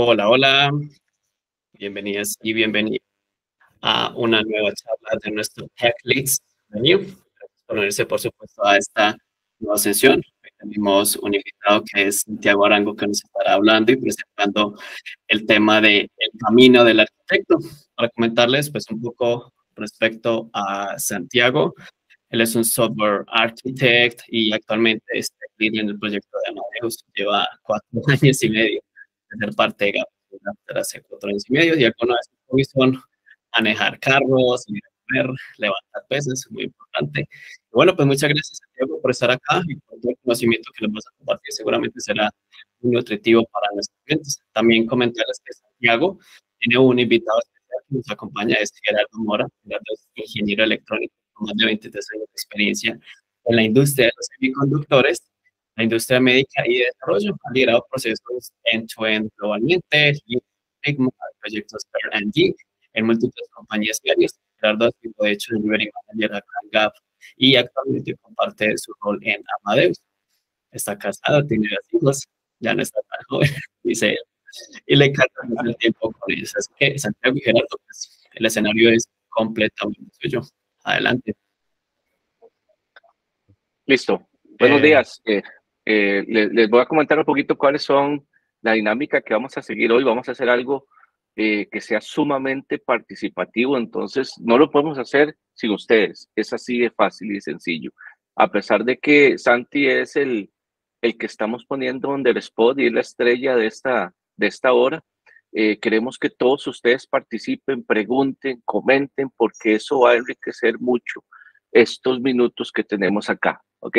Hola, hola. Bienvenidas y bienvenidos a una nueva charla de nuestro Tech Leads Venue. Gracias por por supuesto, a esta nueva sesión. Hoy tenemos un invitado que es Santiago Arango, que nos estará hablando y presentando el tema del camino del arquitecto. Para comentarles, pues, un poco respecto a Santiago. Él es un software architect y actualmente está en el proyecto de Amadeus. Lleva cuatro años y medio tener parte de la hace cuatro y medio, ya con cómo son manejar carros, levantar peces, es muy importante. bueno, pues muchas gracias a por estar acá y por todo el conocimiento que les vas a compartir, seguramente será muy nutritivo para nuestros clientes. También comentarles que Santiago tiene un invitado especial que nos acompaña, es Gerardo Mora, Gerardo es ingeniero electrónico con más de 23 años de experiencia en la industria de los semiconductores la industria médica y de desarrollo, ha liderado procesos en to end -end globalmente, proyectos R&D en múltiples compañías visto. Gerardo ha sido, de hecho, delivery manager acá GAP y actualmente comparte su rol en Amadeus. Está casado, tiene dos hijos, ya no está tan joven, dice él, y le encanta el tiempo con ellos. Así que, Santiago y Gerardo, pues, el escenario es completamente suyo. Adelante. Listo. Buenos eh, días. Eh, eh, les, voy a comentar un poquito cuáles son la dinámica que vamos a seguir hoy. Vamos a hacer algo eh, que sea sumamente participativo, entonces no lo podemos hacer sin ustedes. Es así de fácil y sencillo. A pesar de que Santi es el, el que estamos poniendo en el spot y es la estrella de esta, de esta hora, eh, queremos que todos ustedes participen, pregunten, comenten, porque eso va a enriquecer mucho estos minutos que tenemos acá, ¿ok?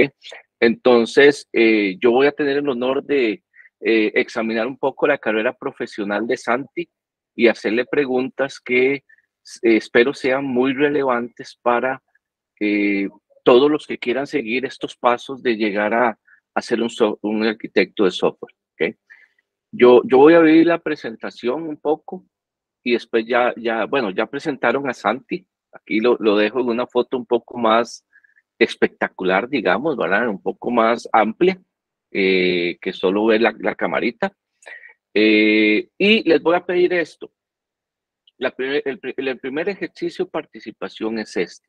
Entonces, eh, yo voy a tener el honor de eh, examinar un poco la carrera profesional de Santi y hacerle preguntas que eh, espero sean muy relevantes para todos los que quieran seguir estos pasos de llegar a, ser un, arquitecto de software. ¿okay? Yo, yo voy a abrir la presentación un poco y después ya, ya bueno, ya presentaron a Santi. Aquí lo, lo dejo en una foto un poco más espectacular, digamos, ¿verdad? Un poco más amplia, eh, que solo ver la, la camarita. Eh, y les voy a pedir esto. el, primer ejercicio de participación es este.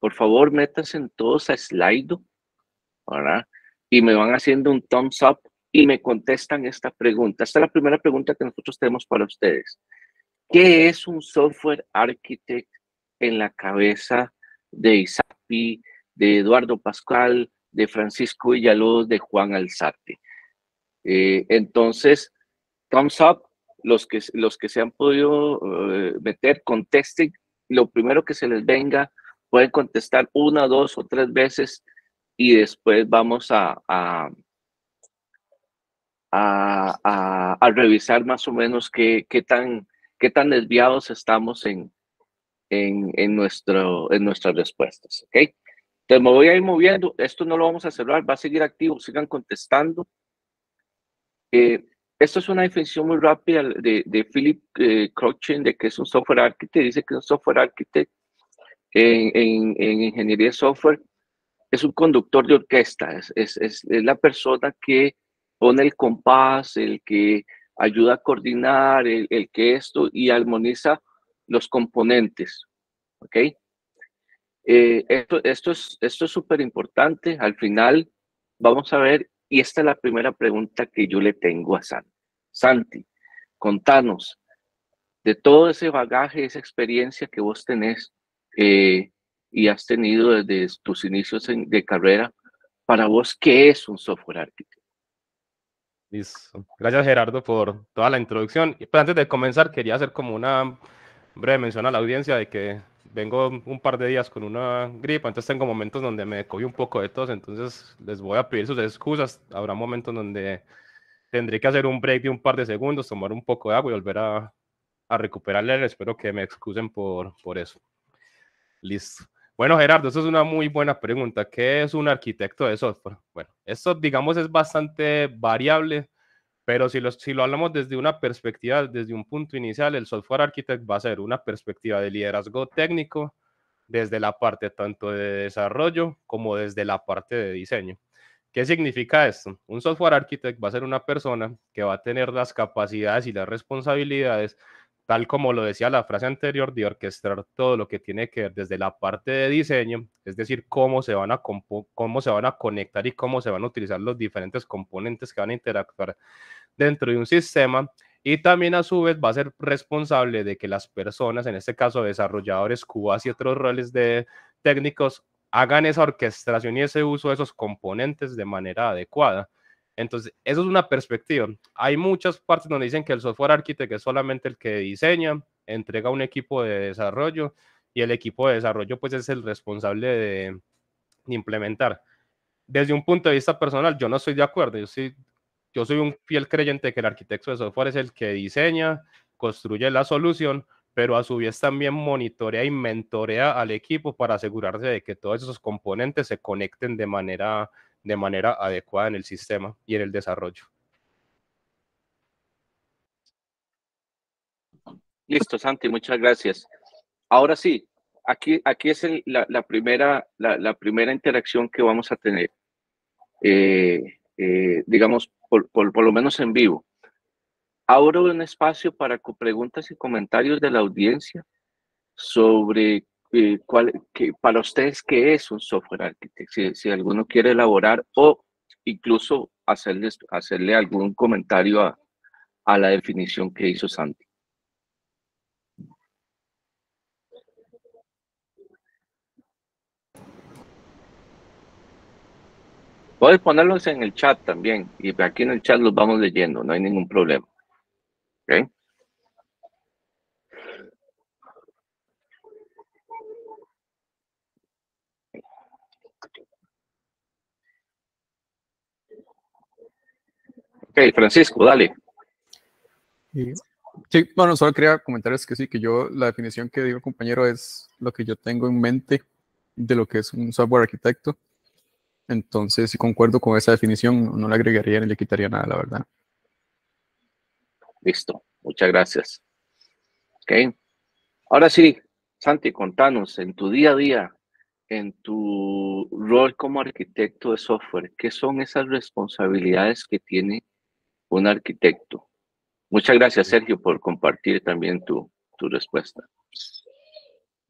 Por favor, métanse en todos a Slido, ¿verdad? Y me van haciendo un thumbs up y me contestan esta pregunta. Esta es la primera pregunta que nosotros tenemos para ustedes. ¿Qué es un software architect en la cabeza de Isapi, de Eduardo Pascual, de Francisco Villalobos, de Juan Alzate. Eh, entonces, thumbs up, los que, los que se han podido eh, meter, contesten lo primero que se les venga, pueden contestar una, dos o tres veces y después vamos a, a, revisar más o menos qué, tan, qué tan desviados estamos en, nuestro, en nuestras respuestas. ¿okay? Te me voy a ir moviendo, esto no lo vamos a cerrar, va a seguir activo, sigan contestando. Eh, esto es una definición muy rápida de, Philip eh, de que es un software architect, dice que un software architect en, en, ingeniería de software, es un conductor de orquesta, es, es, es, la persona que pone el compás, el que ayuda a coordinar, el, el que esto y armoniza los componentes, ¿ok? Eh, esto, esto es esto es súper importante. Al final vamos a ver, y esta es la primera pregunta que yo le tengo a Santi. Santi, contanos de todo ese bagaje, esa experiencia que vos tenés eh, y has tenido desde tus inicios de carrera, para vos, ¿qué es un software architect? Gracias Gerardo por toda la introducción. Pero pues, antes de comenzar, quería hacer como una breve mención a la audiencia de que vengo un par de días con una gripa, entonces tengo momentos donde me cojo un poco de tos, entonces les voy a pedir sus excusas. Habrá momentos donde tendré que hacer un break de un par de segundos, tomar un poco de agua y volver a, a recuperarle. Espero que me excusen por, por eso. Listo. Bueno, Gerardo, eso es una muy buena pregunta. ¿Qué es un arquitecto de software? Bueno, eso digamos, es bastante variable pero si lo, si lo hablamos desde una perspectiva, desde un punto inicial, el software architect va a ser una perspectiva de liderazgo técnico desde la parte tanto de desarrollo como desde la parte de diseño. ¿Qué significa esto? Un software architect va a ser una persona que va a tener las capacidades y las responsabilidades, tal como lo decía la frase anterior, de orquestar todo lo que tiene que ver desde la parte de diseño, es decir, cómo se van a, cómo se van a conectar y cómo se van a utilizar los diferentes componentes que van a interactuar dentro de un sistema y también a su vez va a ser responsable de que las personas, en este caso desarrolladores, cubas y otros roles de técnicos, hagan esa orquestación y ese uso de esos componentes de manera adecuada. Entonces, eso es una perspectiva. Hay muchas partes donde dicen que el software arquitecto es solamente el que diseña, entrega un equipo de desarrollo y el equipo de desarrollo pues es el responsable de implementar. Desde un punto de vista personal, yo no estoy de acuerdo. Yo sí yo soy un fiel creyente que el arquitecto de software es el que diseña, construye la solución, pero a su vez también monitorea y mentorea al equipo para asegurarse de que todos esos componentes se conecten de manera, de manera adecuada en el sistema y en el desarrollo. Listo, Santi, muchas gracias. Ahora sí, aquí, aquí es la, primera, la, primera interacción que vamos a tener. Eh, eh, digamos, por, por, lo menos en vivo. Abro un espacio para preguntas y comentarios de la audiencia sobre eh, cuál, que, para ustedes qué es un software architect, si, alguno quiere elaborar o incluso hacerles, hacerle algún comentario a, a la definición que hizo Santi. Puedes ponerlos en el chat también. Y aquí en el chat los vamos leyendo, no hay ningún problema. ¿Ok? Ok, Francisco, dale. Sí, bueno, solo quería comentarles que sí, que yo la definición que digo, compañero, es lo que yo tengo en mente de lo que es un software arquitecto. Entonces, si concuerdo con esa definición, no le agregaría ni le quitaría nada, la verdad. Listo, muchas gracias. Ok. Ahora sí, Santi, contanos en tu día a día, en tu rol como arquitecto de software, ¿qué son esas responsabilidades que tiene un arquitecto? Muchas gracias, Sergio, por compartir también tu, tu respuesta.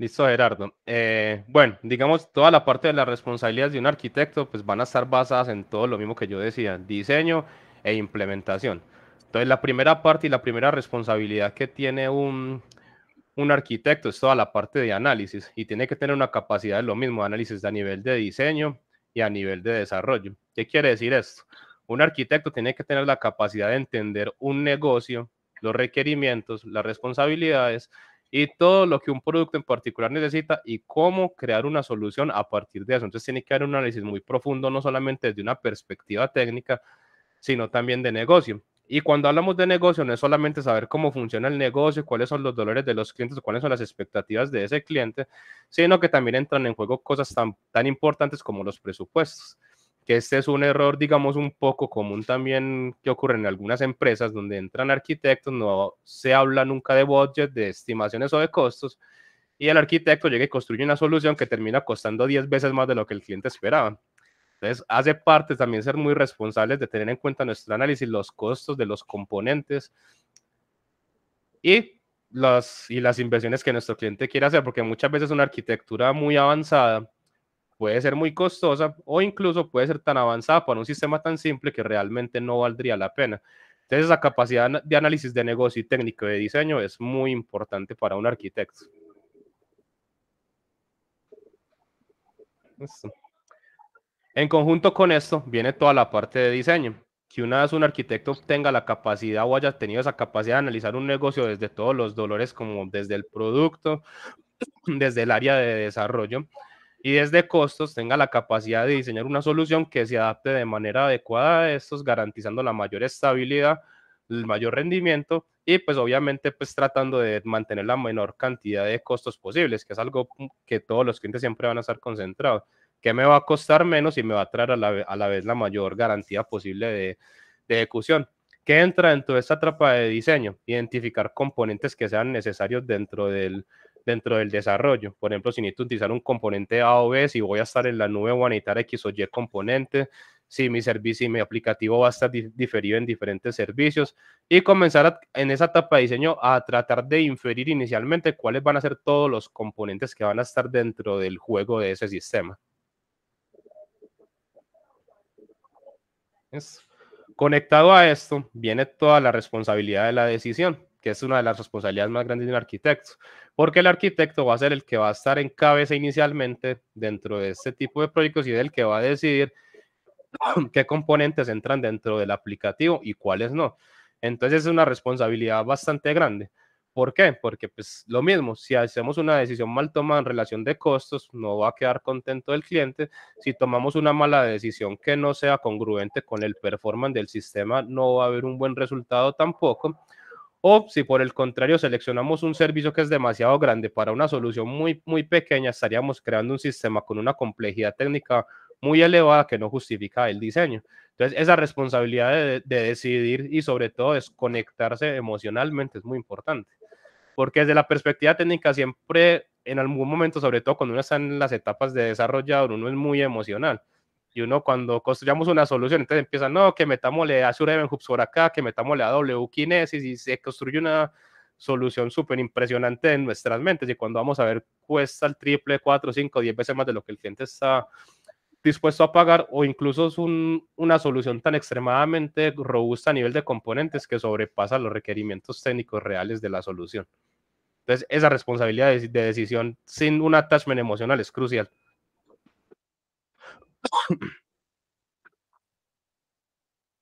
Listo, Gerardo. Eh, bueno, digamos, toda la parte de las responsabilidades de un arquitecto, pues van a estar basadas en todo lo mismo que yo decía, diseño e implementación. Entonces, la primera parte y la primera responsabilidad que tiene un, un arquitecto es toda la parte de análisis y tiene que tener una capacidad de lo mismo, análisis a nivel de diseño y a nivel de desarrollo. ¿Qué quiere decir esto? Un arquitecto tiene que tener la capacidad de entender un negocio, los requerimientos, las responsabilidades y todo lo que un producto en particular necesita y cómo crear una solución a partir de eso. Entonces tiene que haber un análisis muy profundo, no solamente desde una perspectiva técnica, sino también de negocio. Y cuando hablamos de negocio, no es solamente saber cómo funciona el negocio, cuáles son los dolores de los clientes, cuáles son las expectativas de ese cliente, sino que también entran en juego cosas tan, tan importantes como los presupuestos que este es un error, digamos, un poco común también que ocurre en algunas empresas donde entran arquitectos, no se habla nunca de budget, de estimaciones o de costos, y el arquitecto llega y construye una solución que termina costando 10 veces más de lo que el cliente esperaba. Entonces, hace parte también ser muy responsables de tener en cuenta nuestro análisis, los costos de los componentes y las, y las inversiones que nuestro cliente quiere hacer, porque muchas veces una arquitectura muy avanzada puede ser muy costosa o incluso puede ser tan avanzada para un sistema tan simple que realmente no valdría la pena. Entonces esa capacidad de análisis de negocio y técnico de diseño es muy importante para un arquitecto. En conjunto con esto viene toda la parte de diseño. Que una vez un arquitecto tenga la capacidad o haya tenido esa capacidad de analizar un negocio desde todos los dolores, como desde el producto, desde el área de desarrollo, y desde costos tenga la capacidad de diseñar una solución que se adapte de manera adecuada a estos, garantizando la mayor estabilidad, el mayor rendimiento y pues obviamente pues tratando de mantener la menor cantidad de costos posibles, que es algo que todos los clientes siempre van a estar concentrados. que me va a costar menos y me va a traer a la, vez la mayor garantía posible de, de ejecución? ¿Qué entra dentro de esta trampa de diseño? Identificar componentes que sean necesarios dentro del dentro del desarrollo. Por ejemplo, si necesito utilizar un componente A o B, si voy a estar en la nube, voy a necesitar X o Y componente, si mi servicio y mi aplicativo va a estar diferido en diferentes servicios y comenzar en esa etapa de diseño a tratar de inferir inicialmente cuáles van a ser todos los componentes que van a estar dentro del juego de ese sistema. Es. Conectado a esto viene toda la responsabilidad de la decisión es una de las responsabilidades más grandes de un arquitecto, porque el arquitecto va a ser el que va a estar en cabeza inicialmente dentro de este tipo de proyectos y del que va a decidir qué componentes entran dentro del aplicativo y cuáles no. Entonces es una responsabilidad bastante grande. ¿Por qué? Porque pues lo mismo, si hacemos una decisión mal tomada en relación de costos, no va a quedar contento el cliente. Si tomamos una mala decisión que no sea congruente con el performance del sistema, no va a haber un buen resultado tampoco. O si por el contrario seleccionamos un servicio que es demasiado grande para una solución muy, muy pequeña, estaríamos creando un sistema con una complejidad técnica muy elevada que no justifica el diseño. Entonces, esa responsabilidad de, de decidir y sobre todo desconectarse emocionalmente es muy importante. Porque desde la perspectiva técnica siempre, en algún momento, sobre todo cuando uno está en las etapas de desarrollador, uno es muy emocional. Y uno cuando construyamos una solución, entonces empieza, no, que metámosle a Azure Event Hubs por acá, que metámosle a W Kinesis y se construye una solución súper impresionante en nuestras mentes. Y cuando vamos a ver, cuesta el triple, cuatro, cinco, diez veces más de lo que el cliente está dispuesto a pagar o incluso es una solución tan extremadamente robusta a nivel de componentes que sobrepasa los requerimientos técnicos reales de la solución. Entonces, esa responsabilidad de, de decisión sin un attachment emocional es crucial.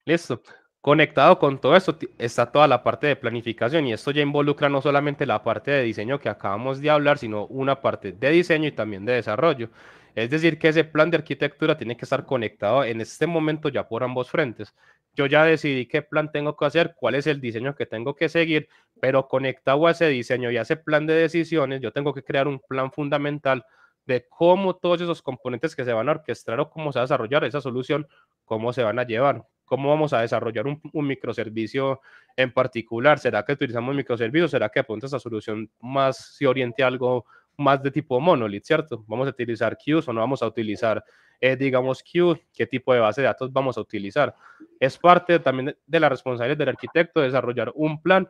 Listo. Conectado con todo esto está toda la parte de planificación y esto ya involucra no solamente la parte de diseño que acabamos de hablar, sino una parte de diseño y también de desarrollo. Es decir, que ese plan de arquitectura tiene que estar conectado en este momento ya por ambos frentes. Yo ya decidí qué plan tengo que hacer, cuál es el diseño que tengo que seguir, pero conectado a ese diseño y a ese plan de decisiones, yo tengo que crear un plan fundamental de cómo todos esos componentes que se van a orquestar o cómo se va a desarrollar esa solución, cómo se van a llevar, cómo vamos a desarrollar un, microservicio en particular, será que utilizamos microservicios, será que apunta esa solución más, se oriente algo más de tipo monolith, ¿cierto? Vamos a utilizar queues o no vamos a utilizar, eh, digamos, queues, qué tipo de base de datos vamos a utilizar. Es parte también de la responsabilidad del arquitecto desarrollar un plan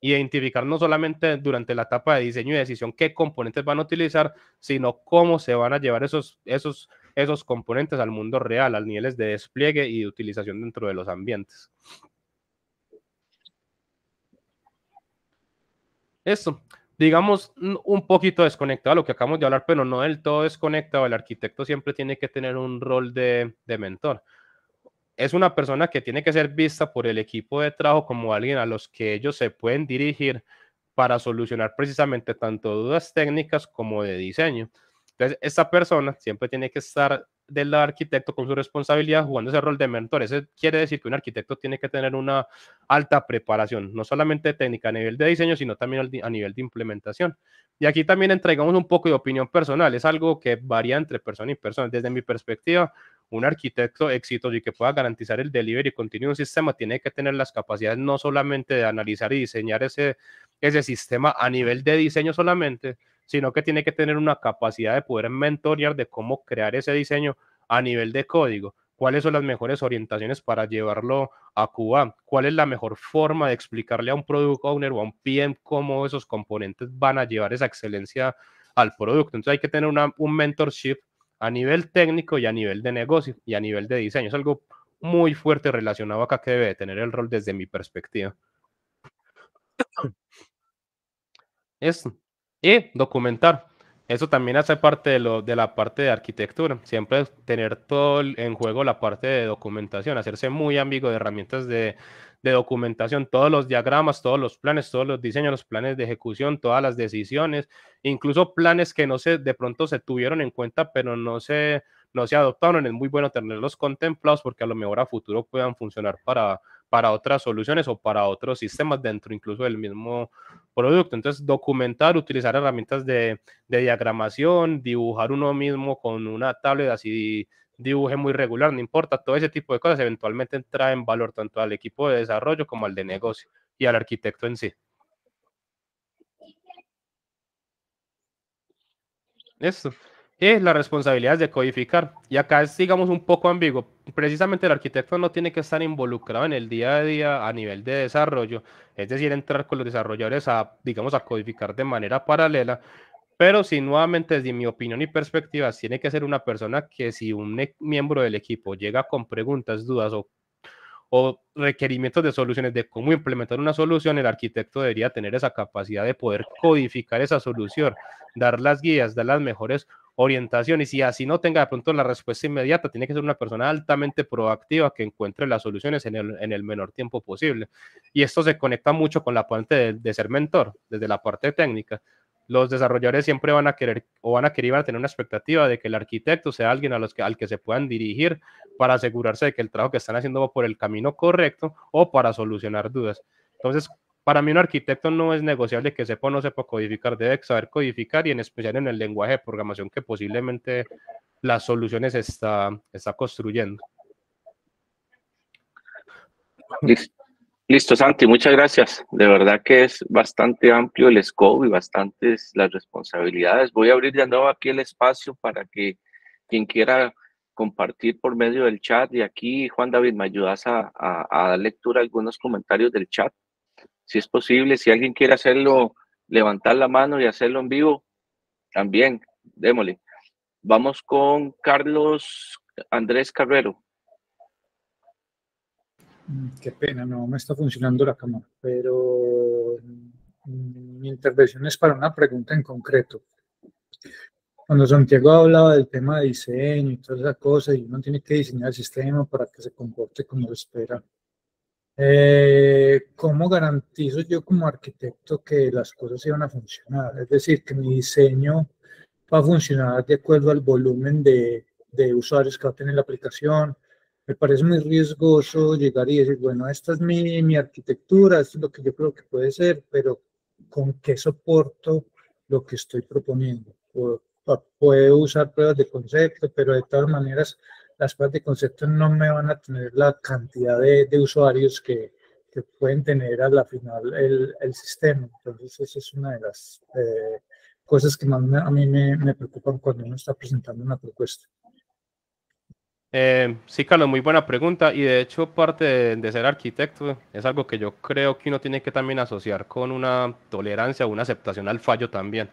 identificar no solamente durante la etapa de diseño y decisión qué componentes van a utilizar, sino cómo se van a llevar esos, esos, esos componentes al mundo real, a niveles de despliegue y utilización dentro de los ambientes. Eso, digamos, un poquito desconectado a lo que acabamos de hablar, pero no del todo desconectado. El arquitecto siempre tiene que tener un rol de mentor es una persona que tiene que ser vista por el equipo de trabajo como alguien a los que ellos se pueden dirigir para solucionar precisamente tanto dudas técnicas como de diseño. Entonces, esta persona siempre tiene que estar del lado arquitecto con su responsabilidad jugando ese rol de mentor. Eso quiere decir que un arquitecto tiene que tener una alta preparación, no solamente técnica a nivel de diseño, sino también a nivel de implementación. Y aquí también entregamos un poco de opinión personal. Es algo que varía entre persona y persona. Desde mi perspectiva, un arquitecto éxito y que pueda garantizar el delivery continuo de un sistema tiene que tener las capacidades no solamente de analizar y diseñar ese, ese sistema a nivel de diseño solamente, sino que tiene que tener una capacidad de poder mentorear de cómo crear ese diseño a nivel de código cuáles son las mejores orientaciones para llevarlo a Cuba, cuál es la mejor forma de explicarle a un product owner o a un PM cómo esos componentes van a llevar esa excelencia al producto. Entonces hay que tener un mentorship a nivel técnico y a nivel de negocio y a nivel de diseño. Es algo muy fuerte relacionado acá que debe tener el rol desde mi perspectiva. Es, y documentar. Eso también hace parte de, lo, de la parte de arquitectura. Siempre tener todo en juego la parte de documentación, hacerse muy amigo de herramientas de, de documentación, todos los diagramas, todos los planes, todos los diseños, los planes de ejecución, todas las decisiones, incluso planes que no se de pronto se tuvieron en cuenta, pero no se no se adoptaron, es muy bueno tenerlos contemplados porque a lo mejor a futuro puedan funcionar para para otras soluciones o para otros sistemas dentro incluso del mismo producto. Entonces, documentar, utilizar herramientas de, de diagramación, dibujar uno mismo con una tablet así dibuje muy regular, no importa, todo ese tipo de cosas eventualmente entra en valor tanto al equipo de desarrollo como al de negocio y al arquitecto en sí. Esto. es la responsabilidad de codificar. Y acá sigamos un poco ambiguo. Precisamente el arquitecto no tiene que estar involucrado en el día a día a nivel de desarrollo, es decir, entrar con los desarrolladores a, digamos, a codificar de manera paralela, pero si nuevamente, desde mi opinión y perspectiva, tiene que ser una persona que si un e, miembro del equipo llega con preguntas, dudas o, o requerimientos de soluciones de cómo implementar una solución, el arquitecto debería tener esa capacidad de poder codificar esa solución, dar las guías, dar las mejores orientaciones y así no tenga de pronto la respuesta inmediata, tiene que ser una persona altamente proactiva que encuentre las soluciones en el, en el menor tiempo posible. Y esto se conecta mucho con la parte de, ser mentor, desde la parte técnica los desarrolladores siempre van a querer o van a querer van a tener una expectativa de que el arquitecto sea alguien a los que, al que se puedan dirigir para asegurarse de que el trabajo que están haciendo va por el camino correcto o para solucionar dudas. Entonces, para mí un arquitecto no es negociable que sepa o no sepa codificar, debe saber codificar y en especial en el lenguaje de programación que posiblemente las soluciones está, está construyendo. Listo, Santi, muchas gracias. De verdad que es bastante amplio el scope y bastantes las responsabilidades. Voy a abrir de nuevo aquí el espacio para que quien quiera compartir por medio del chat. Y aquí, Juan David, me ayudas a, a, dar lectura a algunos comentarios del chat. Si es posible, si alguien quiere hacerlo, levantar la mano y hacerlo en vivo, también, démosle. Vamos con Carlos Andrés Carrero. Mm, qué pena, no me está funcionando la cámara, pero mm, mi intervención es para una pregunta en concreto. Cuando Santiago hablaba del tema de diseño y todas esas cosas, y uno tiene que diseñar el sistema para que se comporte como lo espera. Eh, ¿Cómo garantizo yo como arquitecto que las cosas iban a funcionar? Es decir, que mi diseño va a funcionar de acuerdo al volumen de, de usuarios que va a tener la aplicación, me parece muy riesgoso llegar y decir, bueno, esta es mi, mi arquitectura, esto es lo que yo creo que puede ser, pero ¿con qué soporto lo que estoy proponiendo? Puedo, usar pruebas de concepto, pero de todas maneras las pruebas de concepto no me van a tener la cantidad de, de usuarios que, que, pueden tener al final el, el, sistema. Entonces esa es una de las eh, cosas que más a mí me, me preocupan cuando uno está presentando una propuesta. Eh, sí, Carlos, muy buena pregunta. Y de hecho, parte de, ser arquitecto es algo que yo creo que uno tiene que también asociar con una tolerancia, una aceptación al fallo también.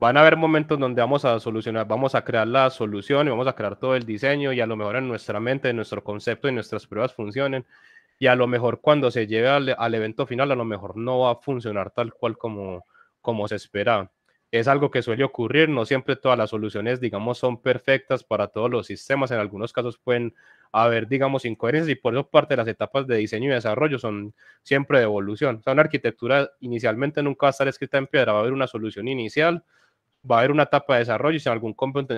Van a haber momentos donde vamos a solucionar, vamos a crear la solución y vamos a crear todo el diseño y a lo mejor en nuestra mente, en nuestro concepto y nuestras pruebas funcionen. Y a lo mejor cuando se lleve al, al evento final, a lo mejor no va a funcionar tal cual como, como se esperaba es algo que suele ocurrir, no siempre todas las soluciones, digamos, son perfectas para todos los sistemas, en algunos casos pueden haber, digamos, incoherencias y por eso parte de las etapas de diseño y desarrollo son siempre de evolución. O sea, una arquitectura inicialmente nunca va a estar escrita en piedra, va a haber una solución inicial, va a haber una etapa de desarrollo y si en algún,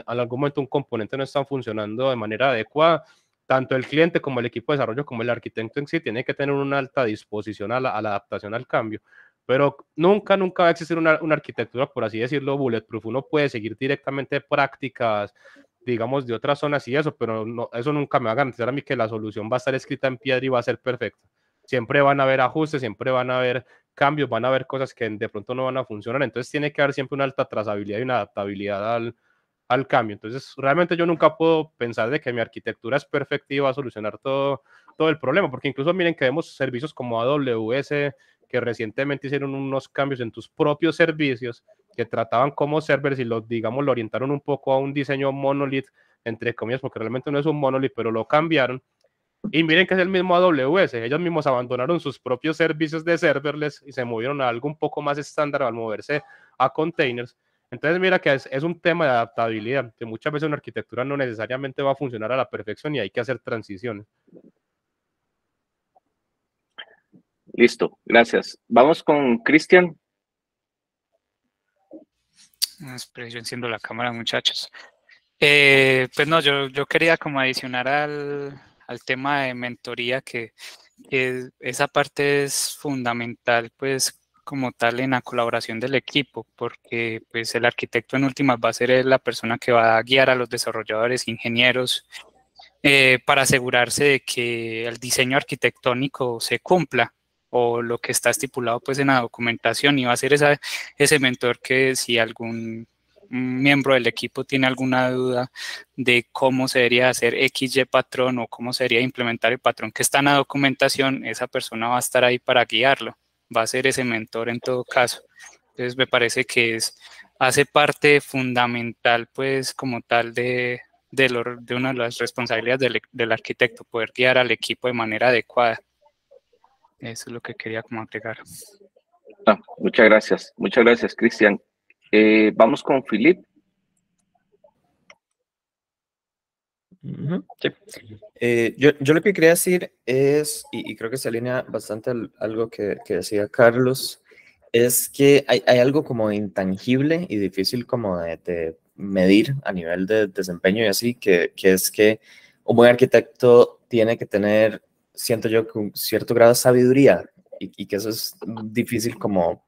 algún momento un componente no está funcionando de manera adecuada, tanto el cliente como el equipo de desarrollo como el arquitecto en sí tiene que tener una alta disposición a la adaptación al cambio pero nunca, nunca va a existir una, una arquitectura, por así decirlo, bulletproof. Uno puede seguir directamente prácticas, digamos, de otras zonas y eso, pero eso nunca me va a garantizar a mí que la solución va a estar escrita en piedra y va a ser perfecta. Siempre van a haber ajustes, siempre van a haber cambios, van a haber cosas que de pronto no van a funcionar. Entonces tiene que haber siempre una alta trazabilidad y una adaptabilidad al, al cambio. Entonces, realmente yo nunca puedo pensar de que mi arquitectura es perfecta y va a solucionar todo, todo el problema, porque incluso miren que vemos servicios como AWS que recientemente hicieron unos cambios en tus propios servicios que trataban como servers y los, digamos, lo orientaron un poco a un diseño monolith, entre comillas, porque realmente no es un monolith, pero lo cambiaron. Y miren que es el mismo AWS, ellos mismos abandonaron sus propios servicios de serverless y se movieron a algo un poco más estándar al moverse a containers. Entonces, mira que es, es, un tema de adaptabilidad, que muchas veces una arquitectura no necesariamente va a funcionar a la perfección y hay que hacer transiciones. Listo, gracias. Vamos con Cristian. yo ah, enciendo la cámara, muchachos. Eh, pues no, yo, quería como adicionar al, tema de mentoría que, esa parte es fundamental, pues como tal en la colaboración del equipo, porque pues el arquitecto en últimas va a ser la persona que va a guiar a los desarrolladores, ingenieros, eh, para asegurarse de que el diseño arquitectónico se cumpla o lo que está estipulado pues en la documentación y va a ser esa, ese mentor que si algún miembro del equipo tiene alguna duda de cómo sería hacer XY patrón o cómo sería implementar el patrón que está en la documentación, esa persona va a estar ahí para guiarlo, va a ser ese mentor en todo caso. Entonces me parece que es, hace parte fundamental pues como tal de, de, de una de las responsabilidades del, del arquitecto, poder guiar al equipo de manera adecuada. Eso es lo que quería como agregar. Ah, muchas gracias, muchas gracias, Cristian. Eh, vamos con Filip. Eh, yo, lo que quería decir es, y, creo que se alinea bastante algo que, decía Carlos, es que hay, algo como intangible y difícil como de, medir a nivel de desempeño y así, que, que es que un buen arquitecto tiene que tener siento yo, que un cierto grado de sabiduría y, y que eso es difícil como,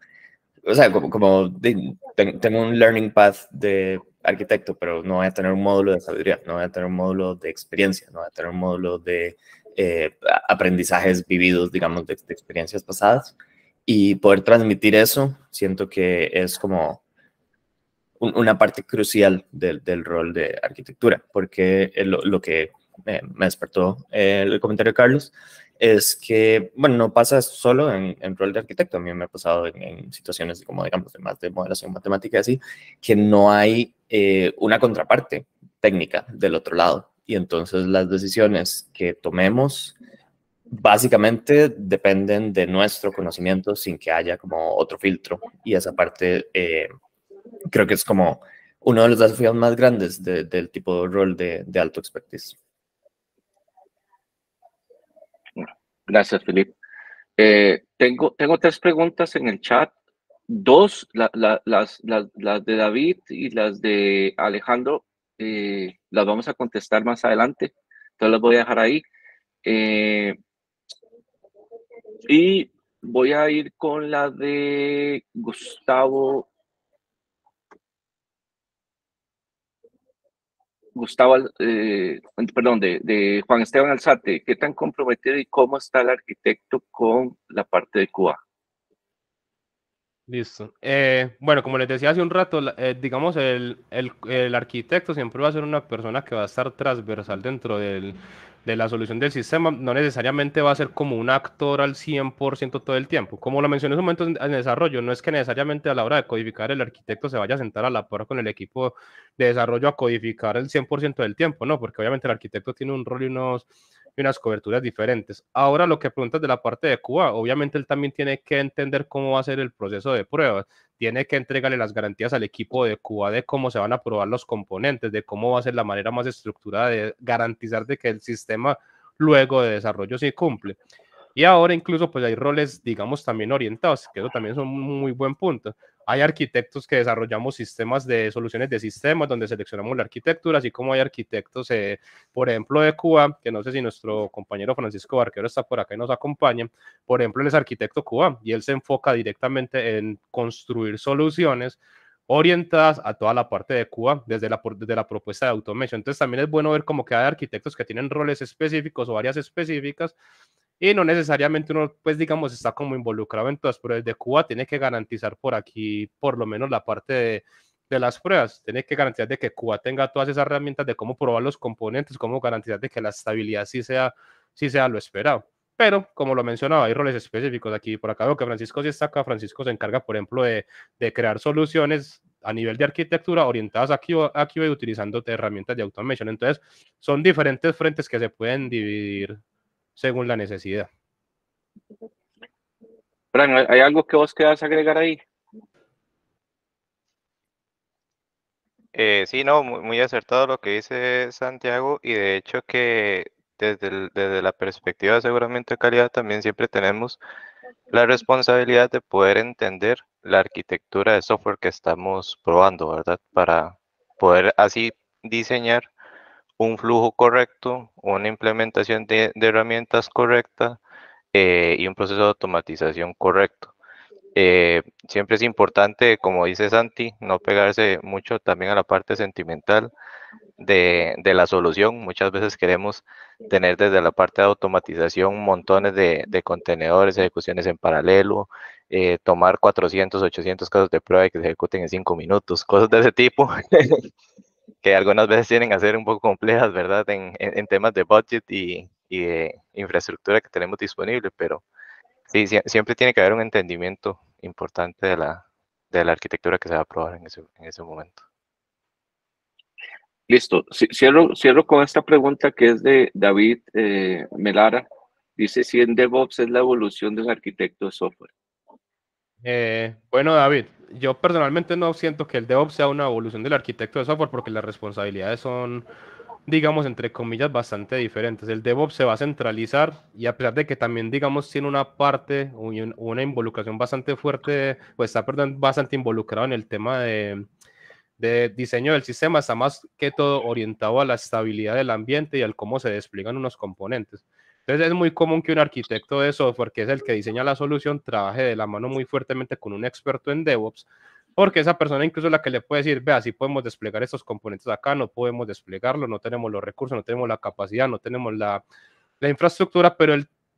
o sea, como, tengo un learning path de arquitecto, pero no voy a tener un módulo de sabiduría, no voy a tener un módulo de experiencia, no voy a tener un módulo de eh, aprendizajes vividos, digamos, de, experiencias pasadas. Y poder transmitir eso, siento que es como una parte crucial del, del, rol de arquitectura, porque lo, lo que me despertó eh, el comentario de Carlos, es que, bueno, no pasa solo en, el rol de arquitecto, a mí me ha pasado en, situaciones como, digamos, de, más de modelación matemática y así, que no hay eh, una contraparte técnica del otro lado. Y entonces las decisiones que tomemos básicamente dependen de nuestro conocimiento sin que haya como otro filtro. Y esa parte eh, creo que es como uno de los desafíos más grandes del tipo de rol de, de alto expertise. Gracias, Felipe. Eh, tengo, tengo tres preguntas en el chat. Dos, las, de David y las de Alejandro, eh, las vamos a contestar más adelante. Entonces las voy a dejar ahí. Eh, y voy a ir con la de Gustavo Gustavo, eh, perdón, de, de, Juan Esteban Alzate, ¿qué tan comprometido y cómo está el arquitecto con la parte de Cuba? Listo. Eh, bueno, como les decía hace un rato, eh, digamos, el, el, arquitecto siempre va a ser una persona que va a estar transversal dentro del, de la solución del sistema. No necesariamente va a ser como un actor al 100% todo el tiempo. Como lo mencioné en su momento en, en, desarrollo, no es que necesariamente a la hora de codificar el arquitecto se vaya a sentar a la par con el equipo de desarrollo a codificar el 100% del tiempo, ¿no? Porque obviamente el arquitecto tiene un rol y unos unas coberturas diferentes. Ahora lo que preguntas de la parte de Cuba, obviamente él también tiene que entender cómo va a ser el proceso de pruebas, tiene que entregarle las garantías al equipo de Cuba de cómo se van a probar los componentes, de cómo va a ser la manera más estructurada de garantizar de que el sistema luego de desarrollo se cumple. Y ahora incluso pues hay roles, digamos, también orientados, que eso también es un muy buen punto. Hay arquitectos que desarrollamos sistemas de soluciones de sistemas donde seleccionamos la arquitectura, así como hay arquitectos, eh, por ejemplo, de Cuba, que no sé si nuestro compañero Francisco Barquero está por acá y nos acompaña. Por ejemplo, él es arquitecto Cuba y él se enfoca directamente en construir soluciones orientadas a toda la parte de Cuba desde la, desde la propuesta de automation. Entonces también es bueno ver como que hay arquitectos que tienen roles específicos o áreas específicas y no necesariamente uno, pues digamos, está como involucrado en todas, pruebas de Cuba tiene que garantizar por aquí, por lo menos la parte de, las pruebas, tiene que garantizar de que Cuba tenga todas esas herramientas de cómo probar los componentes, cómo garantizar de que la estabilidad sí sea, sí sea lo esperado. Pero, como lo mencionaba, hay roles específicos aquí. Por acá veo que Francisco se está Francisco se encarga, por ejemplo, de, crear soluciones a nivel de arquitectura orientadas a a QA utilizando herramientas de automation. Entonces, son diferentes frentes que se pueden dividir según la necesidad. Fran, ¿hay algo que vos quieras agregar ahí? Eh, sí, no, muy, acertado lo que dice Santiago y de hecho que desde, desde la perspectiva de seguramente de calidad también siempre tenemos la responsabilidad de poder entender la arquitectura de software que estamos probando, ¿verdad? Para poder así diseñar un flujo correcto, una implementación de, herramientas correcta eh, y un proceso de automatización correcto. Eh, siempre es importante, como dice Santi, no pegarse mucho también a la parte sentimental de, la solución. Muchas veces queremos tener desde la parte de automatización montones de, contenedores, ejecuciones en paralelo, eh, tomar 400, 800 casos de prueba que se ejecuten en 5 minutos, cosas de ese tipo. que algunas veces tienen que ser un poco complejas, ¿verdad? En, en, temas de budget y, y, de infraestructura que tenemos disponible, pero sí, siempre tiene que haber un entendimiento importante de la, de la arquitectura que se va a aprobar en ese, en ese momento. Listo, cierro, cierro con esta pregunta que es de David eh, Melara. Dice si en DevOps es la evolución del arquitecto de software. Eh, bueno, David, yo personalmente no siento que el DevOps sea una evolución del arquitecto de software porque las responsabilidades son, digamos, entre comillas, bastante diferentes. El DevOps se va a centralizar y a pesar de que también, digamos, tiene una parte, una involucración bastante fuerte, pues está bastante involucrado en el tema de, de diseño del sistema, está más que todo orientado a la estabilidad del ambiente y al cómo se despliegan unos componentes. Entonces es muy común que un arquitecto de software, que es el que diseña la solución, trabaje de la mano muy fuertemente con un experto en DevOps, porque esa persona incluso es la que le puede decir, vea, si podemos desplegar estos componentes acá, no podemos desplegarlo, no tenemos los recursos, no tenemos la capacidad, no tenemos la, infraestructura, pero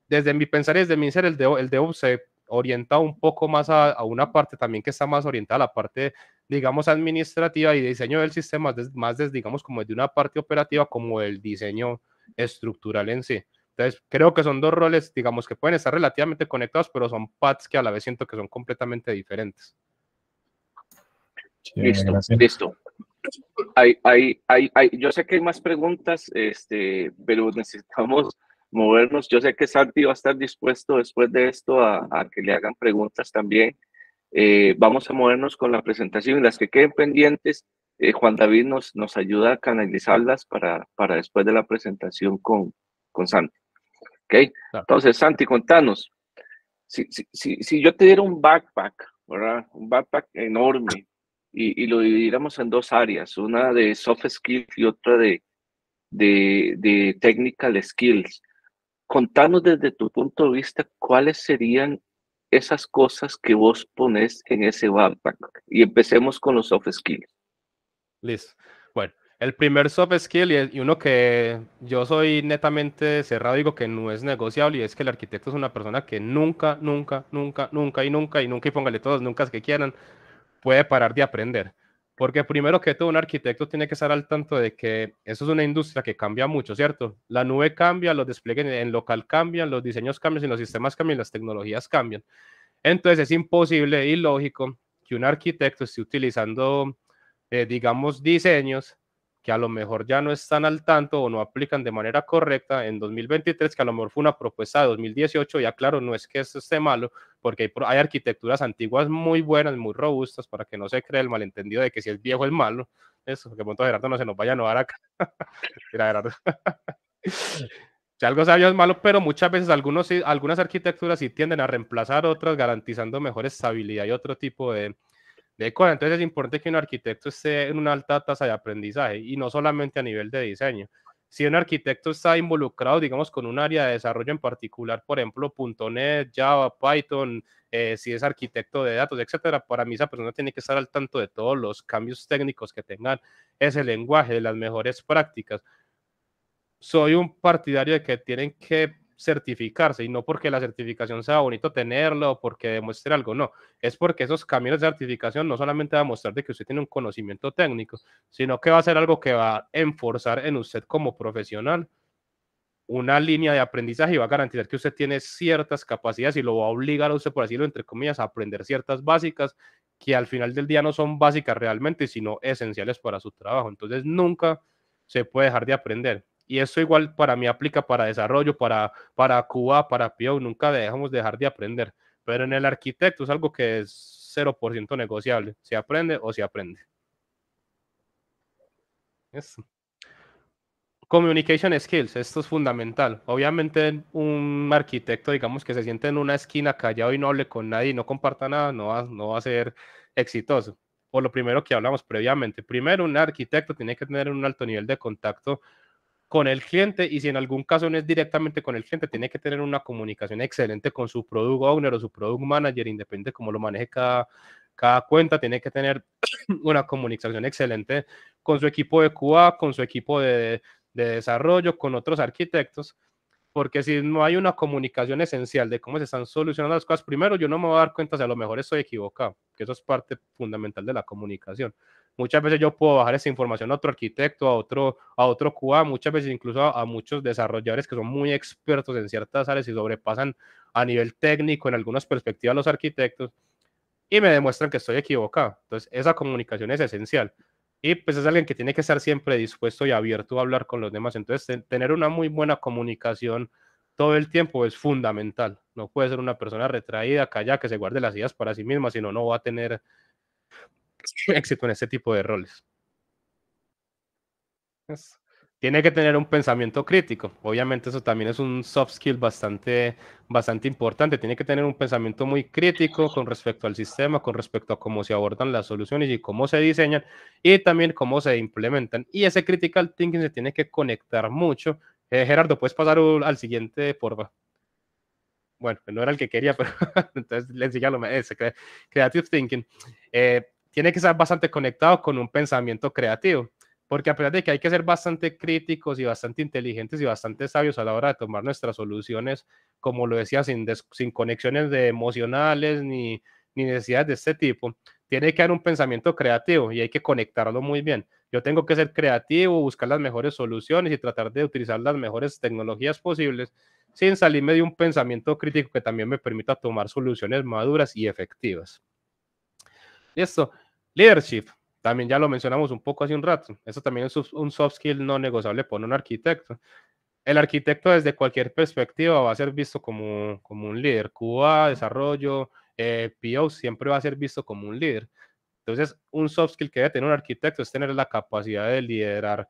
desde mi pensar y desde mi ser, el, el DevOps se orienta un poco más a, una parte también que está más orientada a la parte, digamos, administrativa y diseño del sistema, más desde, digamos, como de una parte operativa como el diseño estructural en sí. Entonces, creo que son dos roles, digamos, que pueden estar relativamente conectados, pero son pads que a la vez siento que son completamente diferentes. listo, listo. yo sé que hay más preguntas, este, pero necesitamos movernos. Yo sé que Santi va a estar dispuesto después de esto a, que le hagan preguntas también. Eh, vamos a movernos con la presentación y las que queden pendientes, eh, Juan David nos, nos ayuda a canalizarlas para, para después de la presentación con, con Santi. Entonces, Santi, contanos, si, si, si, yo te diera un backpack, ¿verdad? Un backpack enorme y, lo dividiéramos en dos áreas, una de soft skills y otra de, de, de technical skills. Contanos desde tu punto de vista cuáles serían esas cosas que vos pones en ese backpack. Y empecemos con los soft skills. Listo. Bueno, el primer soft skill y uno que yo soy netamente cerrado, digo que no es negociable y es que el arquitecto es una persona que nunca, nunca, nunca, nunca y nunca y nunca y póngale todos nunca que quieran, puede parar de aprender. Porque primero que todo, un arquitecto tiene que estar al tanto de que eso es una industria que cambia mucho, ¿cierto? La nube cambia, los despliegues en local cambian, los diseños cambian, los sistemas cambian, las tecnologías cambian. Entonces es imposible y lógico que un arquitecto esté utilizando, eh, digamos, diseños que a lo mejor ya no están al tanto o no aplican de manera correcta en 2023, que a lo mejor fue una propuesta de 2018, ya claro, no es que eso esté malo, porque hay, hay arquitecturas antiguas muy buenas, muy robustas, para que no se cree el malentendido de que si es viejo es malo, eso, que pronto Gerardo no se nos vaya a novar acá. Mira, Gerardo. si algo sabio es malo, pero muchas veces algunos, algunas arquitecturas sí tienden a reemplazar otras, garantizando mejor estabilidad y otro tipo de, de acuerdo Entonces es importante que un arquitecto esté en una alta tasa de aprendizaje y no solamente a nivel de diseño. Si un arquitecto está involucrado, digamos, con un área de desarrollo en particular, por ejemplo, .NET, Java, Python, eh, si es arquitecto de datos, etcétera, para mí esa persona tiene que estar al tanto de todos los cambios técnicos que tengan ese lenguaje, de las mejores prácticas. Soy un partidario de que tienen que certificarse y no porque la certificación sea bonito tenerlo o porque demuestre algo, no, es porque esos caminos de certificación no solamente va a mostrar de que usted tiene un conocimiento técnico, sino que va a ser algo que va a enforzar en usted como profesional una línea de aprendizaje y va a garantizar que usted tiene ciertas capacidades y lo va a obligar a usted, por decirlo entre comillas, a aprender ciertas básicas que al final del día no son básicas realmente, sino esenciales para su trabajo. Entonces nunca se puede dejar de aprender. Y eso igual para mí aplica para desarrollo, para, para Cuba, para Pio, nunca dejamos de dejar de aprender. Pero en el arquitecto es algo que es 0% negociable. Se aprende o se aprende. Eso. Communication skills, esto es fundamental. Obviamente un arquitecto, digamos, que se siente en una esquina callado y no hable con nadie y no comparta nada, no va, no va a ser exitoso. Por lo primero que hablamos previamente. Primero, un arquitecto tiene que tener un alto nivel de contacto con el cliente y si en algún caso no es directamente con el cliente, tiene que tener una comunicación excelente con su product owner o su product manager, independiente cómo lo maneje cada, cuenta, tiene que tener una comunicación excelente con su equipo de QA, con su equipo de, de desarrollo, con otros arquitectos, porque si no hay una comunicación esencial de cómo se están solucionando las cosas, primero yo no me voy a dar cuenta si a lo mejor estoy equivocado, que eso es parte fundamental de la comunicación. Muchas veces yo puedo bajar esa información a otro arquitecto, a otro, a otro QA, muchas veces incluso a, muchos desarrolladores que son muy expertos en ciertas áreas y sobrepasan a nivel técnico en algunas perspectivas los arquitectos y me demuestran que estoy equivocado. Entonces, esa comunicación es esencial. Y pues es alguien que tiene que estar siempre dispuesto y abierto a hablar con los demás. Entonces, tener una muy buena comunicación todo el tiempo es fundamental. No puede ser una persona retraída, callada, que se guarde las ideas para sí misma, sino no va a tener éxito en ese tipo de roles. tiene que tener un pensamiento crítico. Obviamente eso también es un soft skill bastante, bastante importante. Tiene que tener un pensamiento muy crítico con respecto al sistema, con respecto a cómo se abordan las soluciones y cómo se diseñan y también cómo se implementan. Y ese critical thinking se tiene que conectar mucho. Eh, Gerardo, puedes pasar al siguiente, por bueno, no era el que quería, pero entonces le lo ese, Creative Thinking. Eh, tiene que estar bastante conectado con un pensamiento creativo, porque a pesar de que hay que ser bastante críticos y bastante inteligentes y bastante sabios a la hora de tomar nuestras soluciones, como lo decía, sin, sin conexiones de emocionales ni, ni necesidades de este tipo, tiene que haber un pensamiento creativo y hay que conectarlo muy bien. Yo tengo que ser creativo, buscar las mejores soluciones y tratar de utilizar las mejores tecnologías posibles sin salirme de un pensamiento crítico que también me permita tomar soluciones maduras y efectivas. Listo. Leadership, también ya lo mencionamos un poco hace un rato. Eso también es un soft skill no negociable por un arquitecto. El arquitecto desde cualquier perspectiva va a ser visto como, un líder. QA, desarrollo, eh, PO siempre va a ser visto como un líder. Entonces, un soft skill que debe tener un arquitecto es tener la capacidad de liderar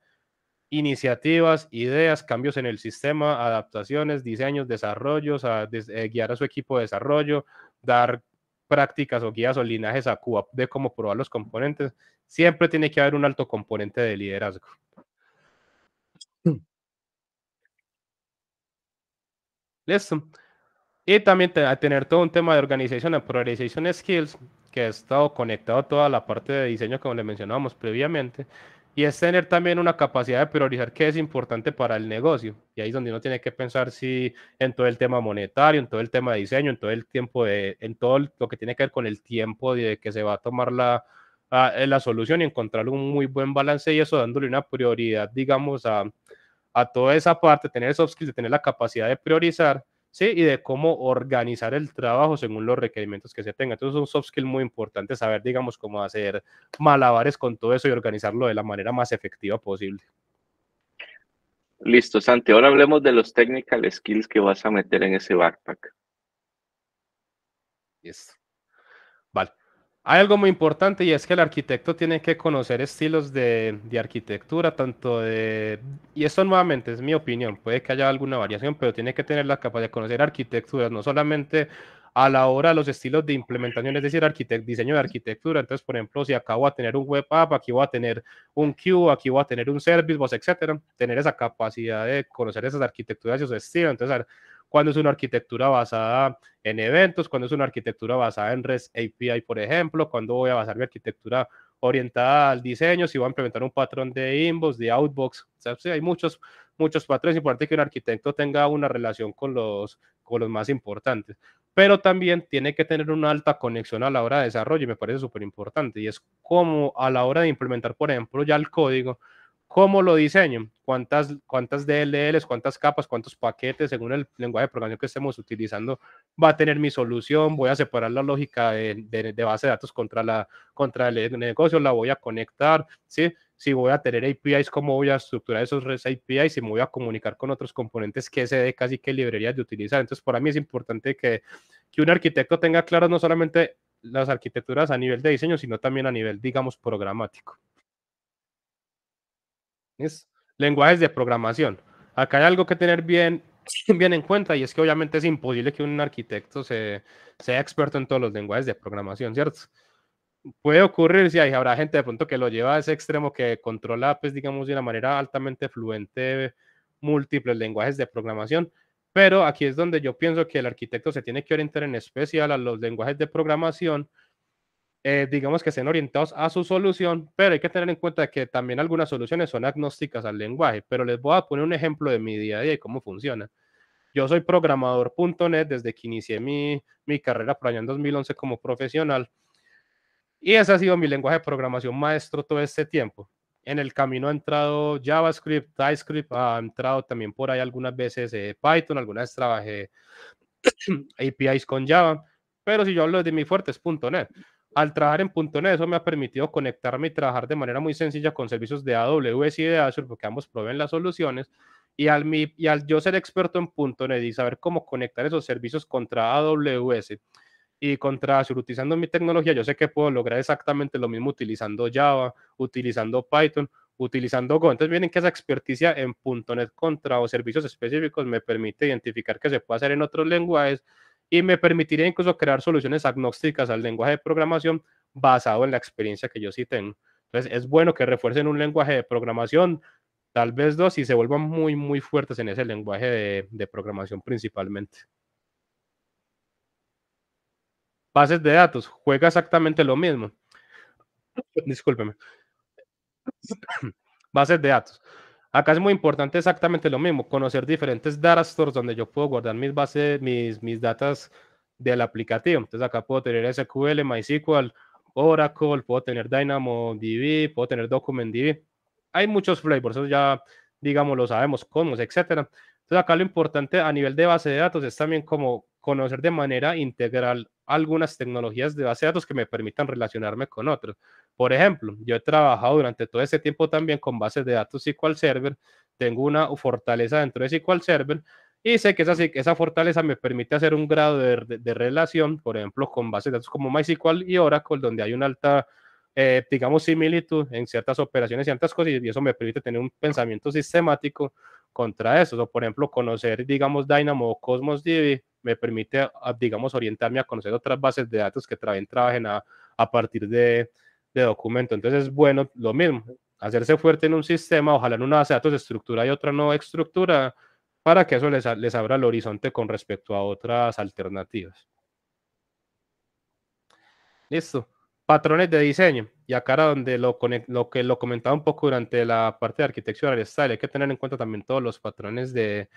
iniciativas, ideas, cambios en el sistema, adaptaciones, diseños, desarrollos, eh, guiar a su equipo de desarrollo, dar prácticas o guías o linajes a Cuba de cómo probar los componentes, siempre tiene que haber un alto componente de liderazgo. Listo. Y también a tener todo un tema de organización, de priorization skills, que ha estado conectado a toda la parte de diseño, como le mencionábamos previamente, y es tener también una capacidad de priorizar qué es importante para el negocio. Y ahí es donde uno tiene que pensar si en todo el tema monetario, en todo el tema de diseño, en todo el tiempo de, en todo lo que tiene que ver con el tiempo de que se va a tomar la, eh, la solución y encontrar un muy buen balance y eso dándole una prioridad, digamos, a, a toda esa parte, tener soft skills, de tener la capacidad de priorizar ¿sí? y de cómo organizar el trabajo según los requerimientos que se tenga Entonces, es un soft skill muy importante saber, digamos, cómo hacer malabares con todo eso y organizarlo de la manera más efectiva posible. Listo, Santi. Ahora hablemos de los technical skills que vas a meter en ese backpack. Listo. Hay algo muy importante y es que el arquitecto tiene que conocer estilos de, de, arquitectura, tanto de... Y esto nuevamente es mi opinión, puede que haya alguna variación, pero tiene que tener la capacidad de conocer arquitecturas, no solamente a la hora de los estilos de implementación, es decir, diseño de arquitectura. Entonces, por ejemplo, si acá voy a tener un web app, aquí voy a tener un queue, aquí voy a tener un service etcétera, tener esa capacidad de conocer esas arquitecturas y esos estilos. Entonces, cuando es una arquitectura basada en eventos, cuando es una arquitectura basada en REST API, por ejemplo, cuando voy a basar mi arquitectura orientada al diseño, si voy a implementar un patrón de inbox, de outbox, o hay muchos, muchos patrones, importante que un arquitecto tenga una relación con los, con los más importantes, pero también tiene que tener una alta conexión a la hora de desarrollo, y me parece súper importante, y es como a la hora de implementar, por ejemplo, ya el código, cómo lo diseño? cuántas, cuántas DLLs, cuántas capas, cuántos paquetes, según el lenguaje de programación que estemos utilizando, va a tener mi solución, voy a separar la lógica de, base de datos contra, la, contra el negocio, la voy a conectar, ¿sí? si voy a tener APIs, cómo voy a estructurar esos APIs, si me voy a comunicar con otros componentes que se dé casi que librerías de utilizar. Entonces, para mí es importante que, que un arquitecto tenga claras no solamente las arquitecturas a nivel de diseño, sino también a nivel, digamos, programático. Es Lenguajes de programación. Acá hay algo que tener bien, bien en cuenta y es que obviamente es imposible que un arquitecto sea experto en todos los lenguajes de programación, ¿cierto? Puede ocurrir, si hay, habrá gente de pronto que lo lleva a ese extremo que controla, pues digamos, de una manera altamente fluente múltiples lenguajes de programación, pero aquí es donde yo pienso que el arquitecto se tiene que orientar en especial a los lenguajes de programación eh, digamos que sean orientados a su solución, pero hay que tener en cuenta que también algunas soluciones son agnósticas al lenguaje, pero les voy a poner un ejemplo de mi día a día y cómo funciona. Yo soy programador.net desde que inicié mi, mi carrera por allá en 2011 como profesional y ese ha sido mi lenguaje de programación maestro todo este tiempo. En el camino ha entrado JavaScript, TypeScript, ha entrado también por ahí algunas veces eh, Python, algunas veces trabajé APIs con Java, pero si yo hablo de mi fuerte es .NET. Al trabajar en .NET, eso me ha permitido conectarme y trabajar de manera muy sencilla con servicios de AWS y de Azure, porque ambos proveen las soluciones. Y al, y al yo ser experto en .NET y saber cómo conectar esos servicios contra AWS y contra Azure utilizando mi tecnología, yo sé que puedo lograr exactamente lo mismo utilizando Java, utilizando Python, utilizando Go. Entonces, miren que esa experticia en .NET contra o servicios específicos me permite identificar que se puede hacer en otros lenguajes y me permitiría incluso crear soluciones agnósticas al lenguaje de programación basado en la experiencia que yo sí tengo. Entonces, es bueno que refuercen un lenguaje de programación, tal vez dos, y se vuelvan muy, muy fuertes en ese lenguaje de, programación principalmente. Bases de datos, juega exactamente lo mismo. Discúlpeme. Bases de datos. Acá es muy importante exactamente lo mismo, conocer diferentes data stores donde yo puedo guardar mis bases, mis, mis datas del aplicativo. Entonces acá puedo tener SQL, MySQL, Oracle, puedo tener DynamoDB, puedo tener DocumentDB. Hay muchos flavors, eso ya, digamos, lo sabemos, Cosmos, etcétera. Entonces acá lo importante a nivel de base de datos es también como conocer de manera integral algunas tecnologías de base de datos que me permitan relacionarme con otros. Por ejemplo, yo he trabajado durante todo ese tiempo también con bases de datos SQL Server, tengo una fortaleza dentro de SQL Server y sé que esa, esa fortaleza me permite hacer un grado de, relación, por ejemplo, con bases de datos como MySQL y Oracle, donde hay una alta eh, digamos, similitud en ciertas operaciones y ciertas cosas, y eso me permite tener un pensamiento sistemático contra eso. O, por ejemplo, conocer, digamos, Dynamo o Cosmos DB me permite, ah, digamos, orientarme a conocer otras bases de datos que también trabajen a partir de, de documento. Entonces es bueno lo mismo, hacerse fuerte en un sistema, ojalá en una base de datos estructura y otra no estructura, para que eso les, abra el horizonte con respecto a otras alternativas. Listo. Patrones de diseño. Y acá era donde lo, lo que lo comentaba un poco durante la parte de arquitectura del Hay que tener en cuenta también todos los patrones de,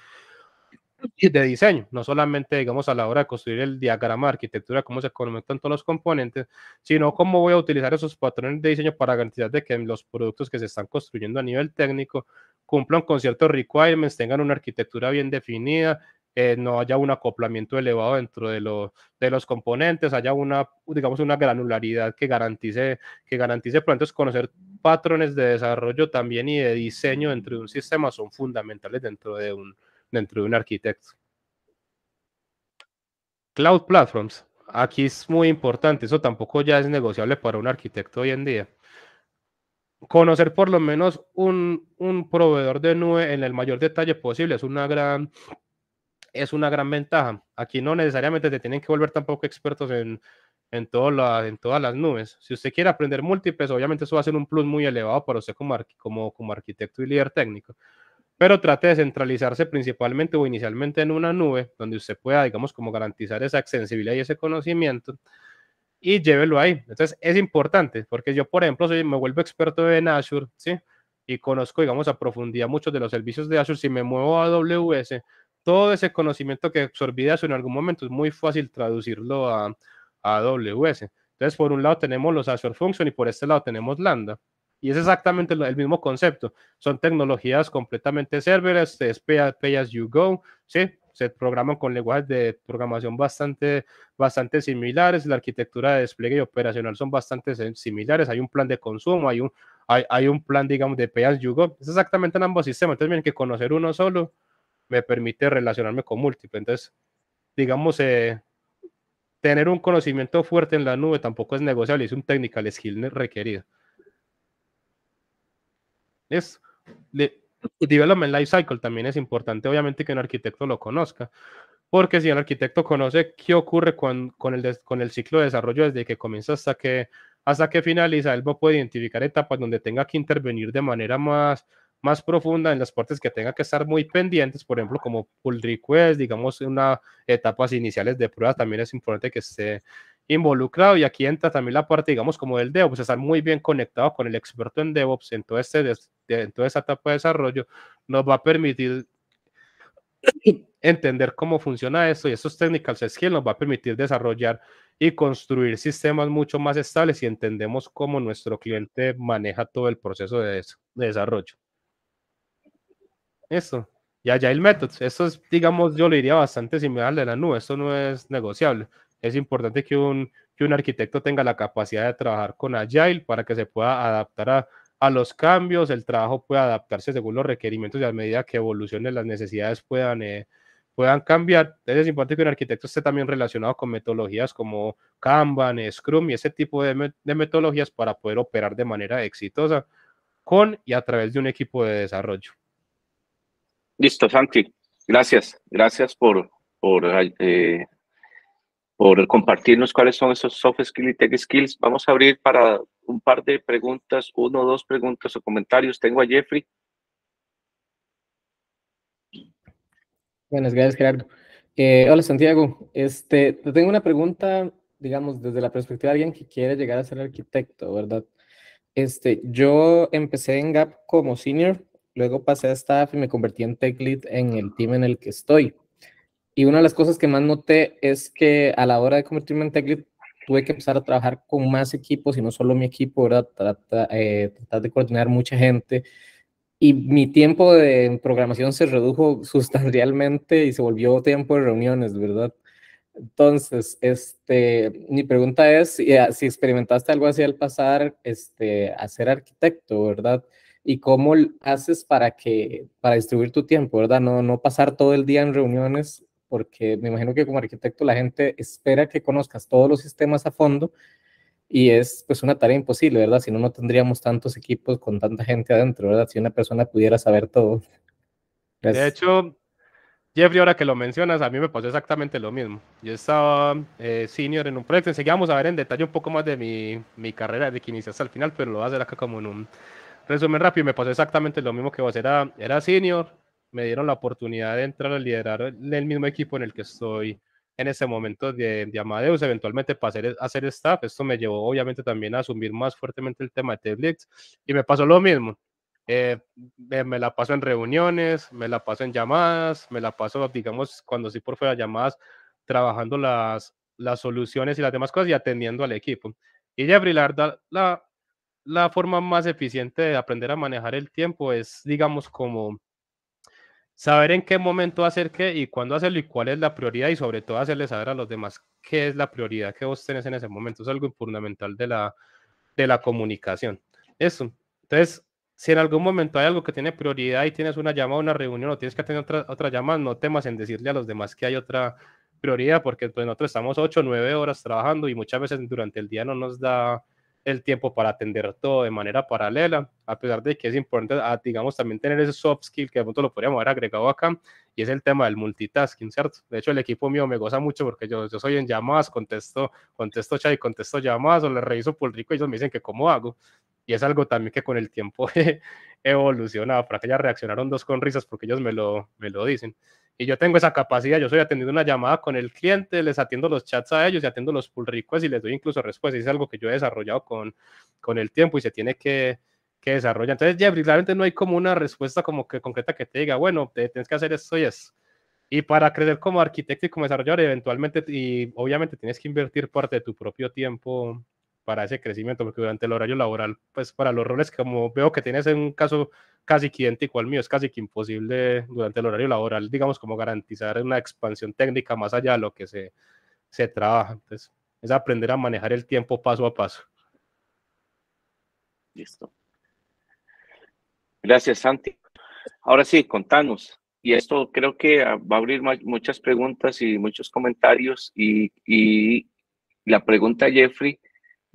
de diseño, no solamente, digamos, a la hora de construir el diagrama de arquitectura, cómo se conectan todos los componentes, sino cómo voy a utilizar esos patrones de diseño para garantizar de que los productos que se están construyendo a nivel técnico cumplan con ciertos requirements, tengan una arquitectura bien definida, eh, no haya un acoplamiento elevado dentro de, lo, de los componentes, haya una, digamos, una granularidad que garantice, que garantice, por entonces conocer patrones de desarrollo también y de diseño dentro de un sistema son fundamentales dentro de un, dentro de un arquitecto. Cloud Platforms. Aquí es muy importante, eso tampoco ya es negociable para un arquitecto hoy en día. Conocer por lo menos un, un proveedor de nube en el mayor detalle posible es una gran es una gran ventaja. Aquí no necesariamente te tienen que volver tampoco expertos en, en, la, en todas las nubes. Si usted quiere aprender múltiples, obviamente eso va a ser un plus muy elevado para usted como, como, como arquitecto y líder técnico pero trate de centralizarse principalmente o inicialmente en una nube donde usted pueda, digamos, como garantizar esa accesibilidad y ese conocimiento y llévelo ahí. Entonces, es importante porque yo, por ejemplo, me vuelvo experto en Azure, ¿sí? Y conozco, digamos, a profundidad muchos de los servicios de Azure. Si me muevo a AWS, todo ese conocimiento que absorbí de Azure en algún momento es muy fácil traducirlo a, a AWS. Entonces, por un lado tenemos los Azure Function y por este lado tenemos Lambda. Y es exactamente el mismo concepto. Son tecnologías completamente serverless, es pay, as you go, ¿sí? Se programan con lenguajes de programación bastante, bastante similares, la arquitectura de despliegue y operacional son bastante similares, hay un plan de consumo, hay un, hay, hay un plan, digamos, de pay as you go. Es exactamente en ambos sistemas. Entonces, miren que conocer uno solo me permite relacionarme con múltiples. Entonces, digamos, eh, tener un conocimiento fuerte en la nube tampoco es negociable, es un technical skill requerido es de, Development cycle también es importante, obviamente, que un arquitecto lo conozca, porque si un arquitecto conoce qué ocurre con, el, con el ciclo de desarrollo desde que comienza hasta que, hasta que finaliza, él puede identificar etapas donde tenga que intervenir de manera más, más profunda en las partes que tenga que estar muy pendientes, por ejemplo, como pull request, digamos, una etapas iniciales de pruebas, también es importante que esté involucrado y aquí entra también la parte, digamos, como del DevOps, estar muy bien conectado con el experto en DevOps en, este, toda esta etapa de desarrollo nos va a permitir entender cómo funciona esto y esos technical skills nos va a permitir desarrollar y construir sistemas mucho más estables y entendemos cómo nuestro cliente maneja todo el proceso de, desarrollo. Eso. Y Agile Methods, eso es, digamos, yo lo diría bastante similar de la nube, esto no es negociable es importante que un, que un arquitecto tenga la capacidad de trabajar con Agile para que se pueda adaptar a, los cambios, el trabajo pueda adaptarse según los requerimientos y a medida que evolucionen las necesidades puedan, eh, puedan cambiar. es importante que un arquitecto esté también relacionado con metodologías como Kanban, Scrum y ese tipo de, metodologías para poder operar de manera exitosa con y a través de un equipo de desarrollo. Listo, Santi. Gracias. Gracias por, por eh, por compartirnos cuáles son esos soft skills y tech skills. Vamos a abrir para un par de preguntas, uno o dos preguntas o comentarios. Tengo a Jeffrey. Buenas, gracias Gerardo. Eh, hola Santiago, este, te tengo una pregunta, digamos, desde la perspectiva de alguien que quiere llegar a ser arquitecto, ¿verdad? Este, yo empecé en Gap como senior, luego pasé a staff y me convertí en tech lead en el team en el que estoy. Y una de las cosas que más noté es que a la hora de convertirme en tech tuve que empezar a trabajar con más equipos y no solo mi equipo, ¿verdad? Eh, tratar de coordinar mucha gente. Y mi tiempo de programación se redujo sustancialmente y se volvió tiempo de reuniones, ¿verdad? Entonces, este, mi pregunta es si, eh, experimentaste algo así al pasar este, a ser arquitecto, ¿verdad? Y cómo haces para, que, para distribuir tu tiempo, ¿verdad? No, no pasar todo el día en reuniones porque me imagino que como arquitecto la gente espera que conozcas todos los sistemas a fondo y es pues una tarea imposible, ¿verdad? Si no, no tendríamos tantos equipos con tanta gente adentro, ¿verdad? Si una persona pudiera saber todo. De hecho, Jeffrey, ahora que lo mencionas, a mí me pasó exactamente lo mismo. Yo estaba eh, senior en un proyecto, enseguida vamos a ver en detalle un poco más de mi, mi carrera, de que iniciaste al final, pero lo voy a hacer acá como en un resumen rápido, me pasó exactamente lo mismo que vos, era, era senior, me dieron la oportunidad de entrar a liderar el mismo equipo en el que estoy en ese momento de, de Amadeus, eventualmente para hacer, hacer, staff. Esto me llevó obviamente también a asumir más fuertemente el tema de Teblix y me pasó lo mismo. Eh, me, la paso en reuniones, me la paso en llamadas, me la paso, digamos, cuando sí por fuera llamadas, trabajando las, las soluciones y las demás cosas y atendiendo al equipo. Y Jeffrey, la, la forma más eficiente de aprender a manejar el tiempo es, digamos, como saber en qué momento hacer qué y cuándo hacerlo y cuál es la prioridad y sobre todo hacerle saber a los demás qué es la prioridad que vos tenés en ese momento. Es algo fundamental de la, de la comunicación. Eso. Entonces, si en algún momento hay algo que tiene prioridad y tienes una llamada, una reunión o tienes que tener otra, otra llamada, no temas en decirle a los demás que hay otra prioridad porque pues, nosotros estamos 8, 9 horas trabajando y muchas veces durante el día no nos da el tiempo para atender todo de manera paralela, a pesar de que es importante, ah, digamos, también tener ese soft skill que de pronto lo podríamos haber agregado acá, y es el tema del multitasking, ¿cierto? De hecho, el equipo mío me goza mucho porque yo, yo soy en llamadas, contesto, contesto chat y contesto llamadas, o le reviso rico y ellos me dicen que cómo hago. Y es algo también que con el tiempo evolucionado, para que ya reaccionaron dos con risas porque ellos me lo, me lo dicen y yo tengo esa capacidad, yo soy atendiendo una llamada con el cliente, les atiendo los chats a ellos y atiendo los pull requests y les doy incluso respuestas. Es algo que yo he desarrollado con, con el tiempo y se tiene que, que desarrollar. Entonces, Jeffrey, claramente no hay como una respuesta como que concreta que te diga, bueno, te, tienes que hacer esto y eso. Y para crecer como arquitecto y como desarrollador, eventualmente, y obviamente tienes que invertir parte de tu propio tiempo para ese crecimiento, porque durante el horario laboral, pues para los roles, como veo que tienes en un caso casi que idéntico al mío, es casi que imposible durante el horario laboral, digamos, como garantizar una expansión técnica más allá de lo que se, se trabaja. Entonces, es aprender a manejar el tiempo paso a paso. Listo. Gracias, Santi. Ahora sí, contanos. Y esto creo que va a abrir muchas preguntas y muchos comentarios. Y, la pregunta, Jeffrey,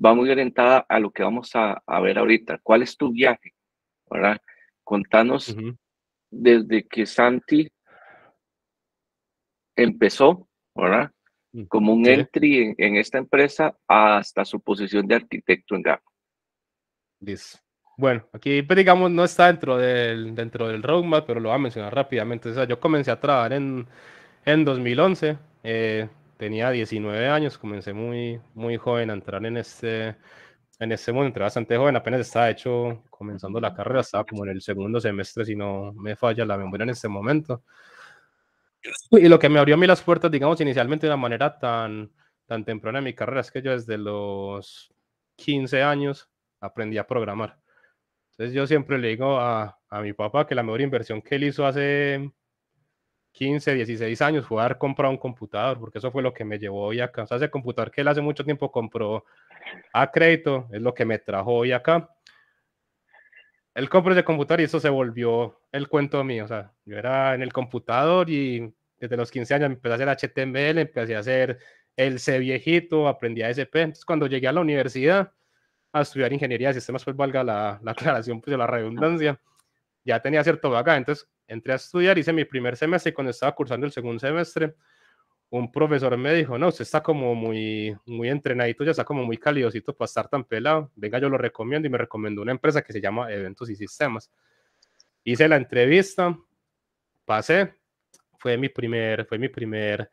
va muy orientada a lo que vamos a, a ver ahorita. ¿Cuál es tu viaje? ¿Verdad? Contanos desde que Santi empezó, ¿verdad? Mm, Como un entry en, esta empresa hasta su posición de arquitecto en GAP. Bueno, aquí pues, digamos no está dentro del, dentro del roadmap, pero lo voy a mencionar rápidamente. O sea, yo comencé a trabajar en, en 2011, eh, tenía 19 años, comencé muy, muy joven a entrar en este, en ese momento era bastante joven, apenas estaba hecho comenzando la carrera, estaba como en el segundo semestre, si no me falla la memoria en ese momento. Y lo que me abrió a mí las puertas, digamos, inicialmente de una manera tan, tan temprana en mi carrera, es que yo desde los 15 años aprendí a programar. Entonces yo siempre le digo a, mi papá que la mejor inversión que él hizo hace 15, 16 años fue haber comprado un computador, porque eso fue lo que me llevó hoy a casa, ese computador que él hace mucho tiempo compró a crédito, es lo que me trajo hoy acá. El compro de computador y eso se volvió el cuento mío. O sea, yo era en el computador y desde los 15 años empecé a hacer HTML, empecé a hacer el C viejito, aprendí a SP. Entonces, cuando llegué a la universidad a estudiar ingeniería de sistemas, pues valga la, aclaración pues, de la redundancia, ya tenía cierto bagaje. Entonces, entré a estudiar, hice mi primer semestre y cuando estaba cursando el segundo semestre, un profesor me dijo, no, usted está como muy, muy entrenadito, ya está como muy calidosito para estar tan pelado, venga, yo lo recomiendo y me recomendó una empresa que se llama Eventos y Sistemas. Hice la entrevista, pasé, fue mi primer, fue mi primer,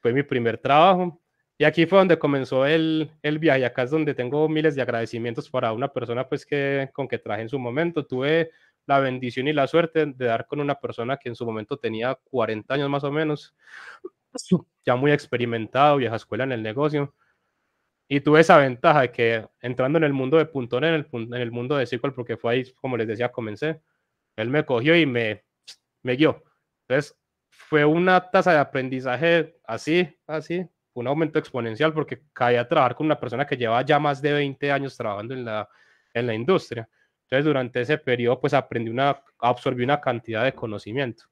fue mi primer trabajo. Y aquí fue donde comenzó el, el viaje, acá es donde tengo miles de agradecimientos para una persona pues que con que traje en su momento. Tuve la bendición y la suerte de dar con una persona que en su momento tenía 40 años más o menos, ya muy experimentado, vieja escuela en el negocio. Y tuve esa ventaja de que entrando en el mundo de Puntón, en el, mundo de SQL, porque fue ahí, como les decía, comencé, él me cogió y me, me guió. Entonces, fue una tasa de aprendizaje así, así, un aumento exponencial, porque caí a trabajar con una persona que llevaba ya más de 20 años trabajando en la, en la industria. Entonces, durante ese periodo, pues aprendí una, absorbí una cantidad de conocimiento.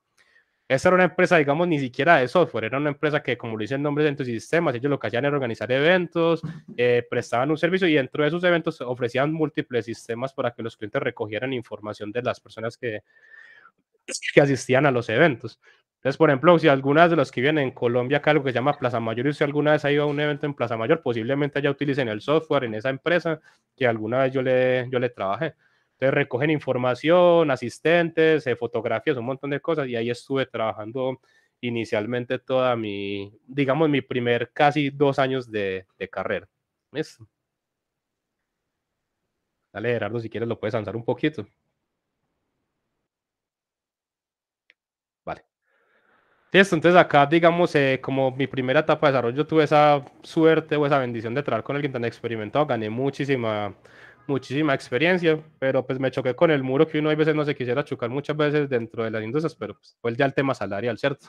Esa era una empresa, digamos, ni siquiera de software, era una empresa que, como lo dicen el nombre, de sistemas, ellos lo que hacían era organizar eventos, eh, prestaban un servicio y dentro de esos eventos ofrecían múltiples sistemas para que los clientes recogieran información de las personas que, que asistían a los eventos. Entonces, por ejemplo, si algunas de los que vienen en Colombia, acá algo que se llama Plaza Mayor, y si alguna vez ha ido a un evento en Plaza Mayor, posiblemente ya utilicen el software en esa empresa que alguna vez yo le, yo le trabajé. Entonces recogen información, asistentes, eh, fotografías, un montón de cosas y ahí estuve trabajando inicialmente toda mi, digamos, mi primer casi dos años de, de carrera. ¿Ves? Dale, Gerardo, si quieres lo puedes avanzar un poquito. Vale. Listo, entonces acá, digamos, eh, como mi primera etapa de desarrollo, tuve esa suerte o esa bendición de trabajar con alguien tan experimentado, gané muchísima muchísima experiencia, pero pues me choqué con el muro que uno a veces no se quisiera chocar muchas veces dentro de las industrias, pero pues fue ya el tema salarial, ¿cierto?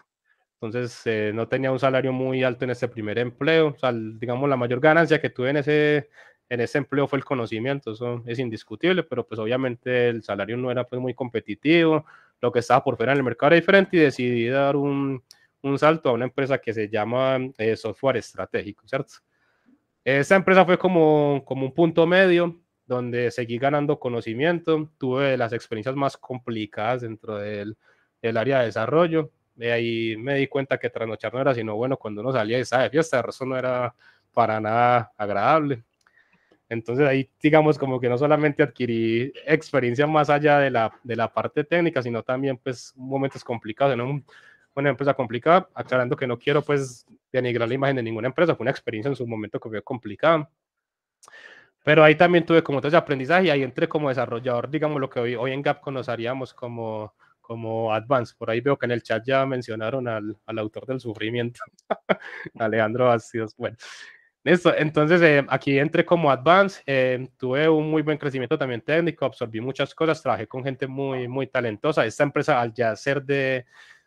Entonces eh, no tenía un salario muy alto en ese primer empleo, o sea, digamos la mayor ganancia que tuve en ese, en ese empleo fue el conocimiento, eso es indiscutible, pero pues obviamente el salario no era pues muy competitivo, lo que estaba por fuera en el mercado era diferente y decidí dar un, un salto a una empresa que se llama eh, Software Estratégico, ¿cierto? Esa empresa fue como, como un punto medio, donde seguí ganando conocimiento, tuve las experiencias más complicadas dentro del, área de desarrollo. De ahí me di cuenta que trasnochar no era sino bueno cuando uno salía y estaba de fiesta, eso no era para nada agradable. Entonces ahí digamos como que no solamente adquirí experiencia más allá de la, parte técnica, sino también pues momentos complicados en una empresa complicada, aclarando que no quiero pues denigrar la imagen de ninguna empresa, fue una experiencia en su momento que fue complicada. Pero ahí también tuve como todo ese aprendizaje y ahí entré como desarrollador, digamos lo que hoy, hoy en Gap conoceríamos como, como Advance. Por ahí veo que en el chat ya mencionaron al, al autor del sufrimiento, Alejandro Bastidos. Bueno, Listo, entonces eh, aquí entré como advance, eh, tuve un muy buen crecimiento también técnico, absorbí muchas cosas, trabajé con gente muy, muy talentosa. Esta empresa al ya ser de,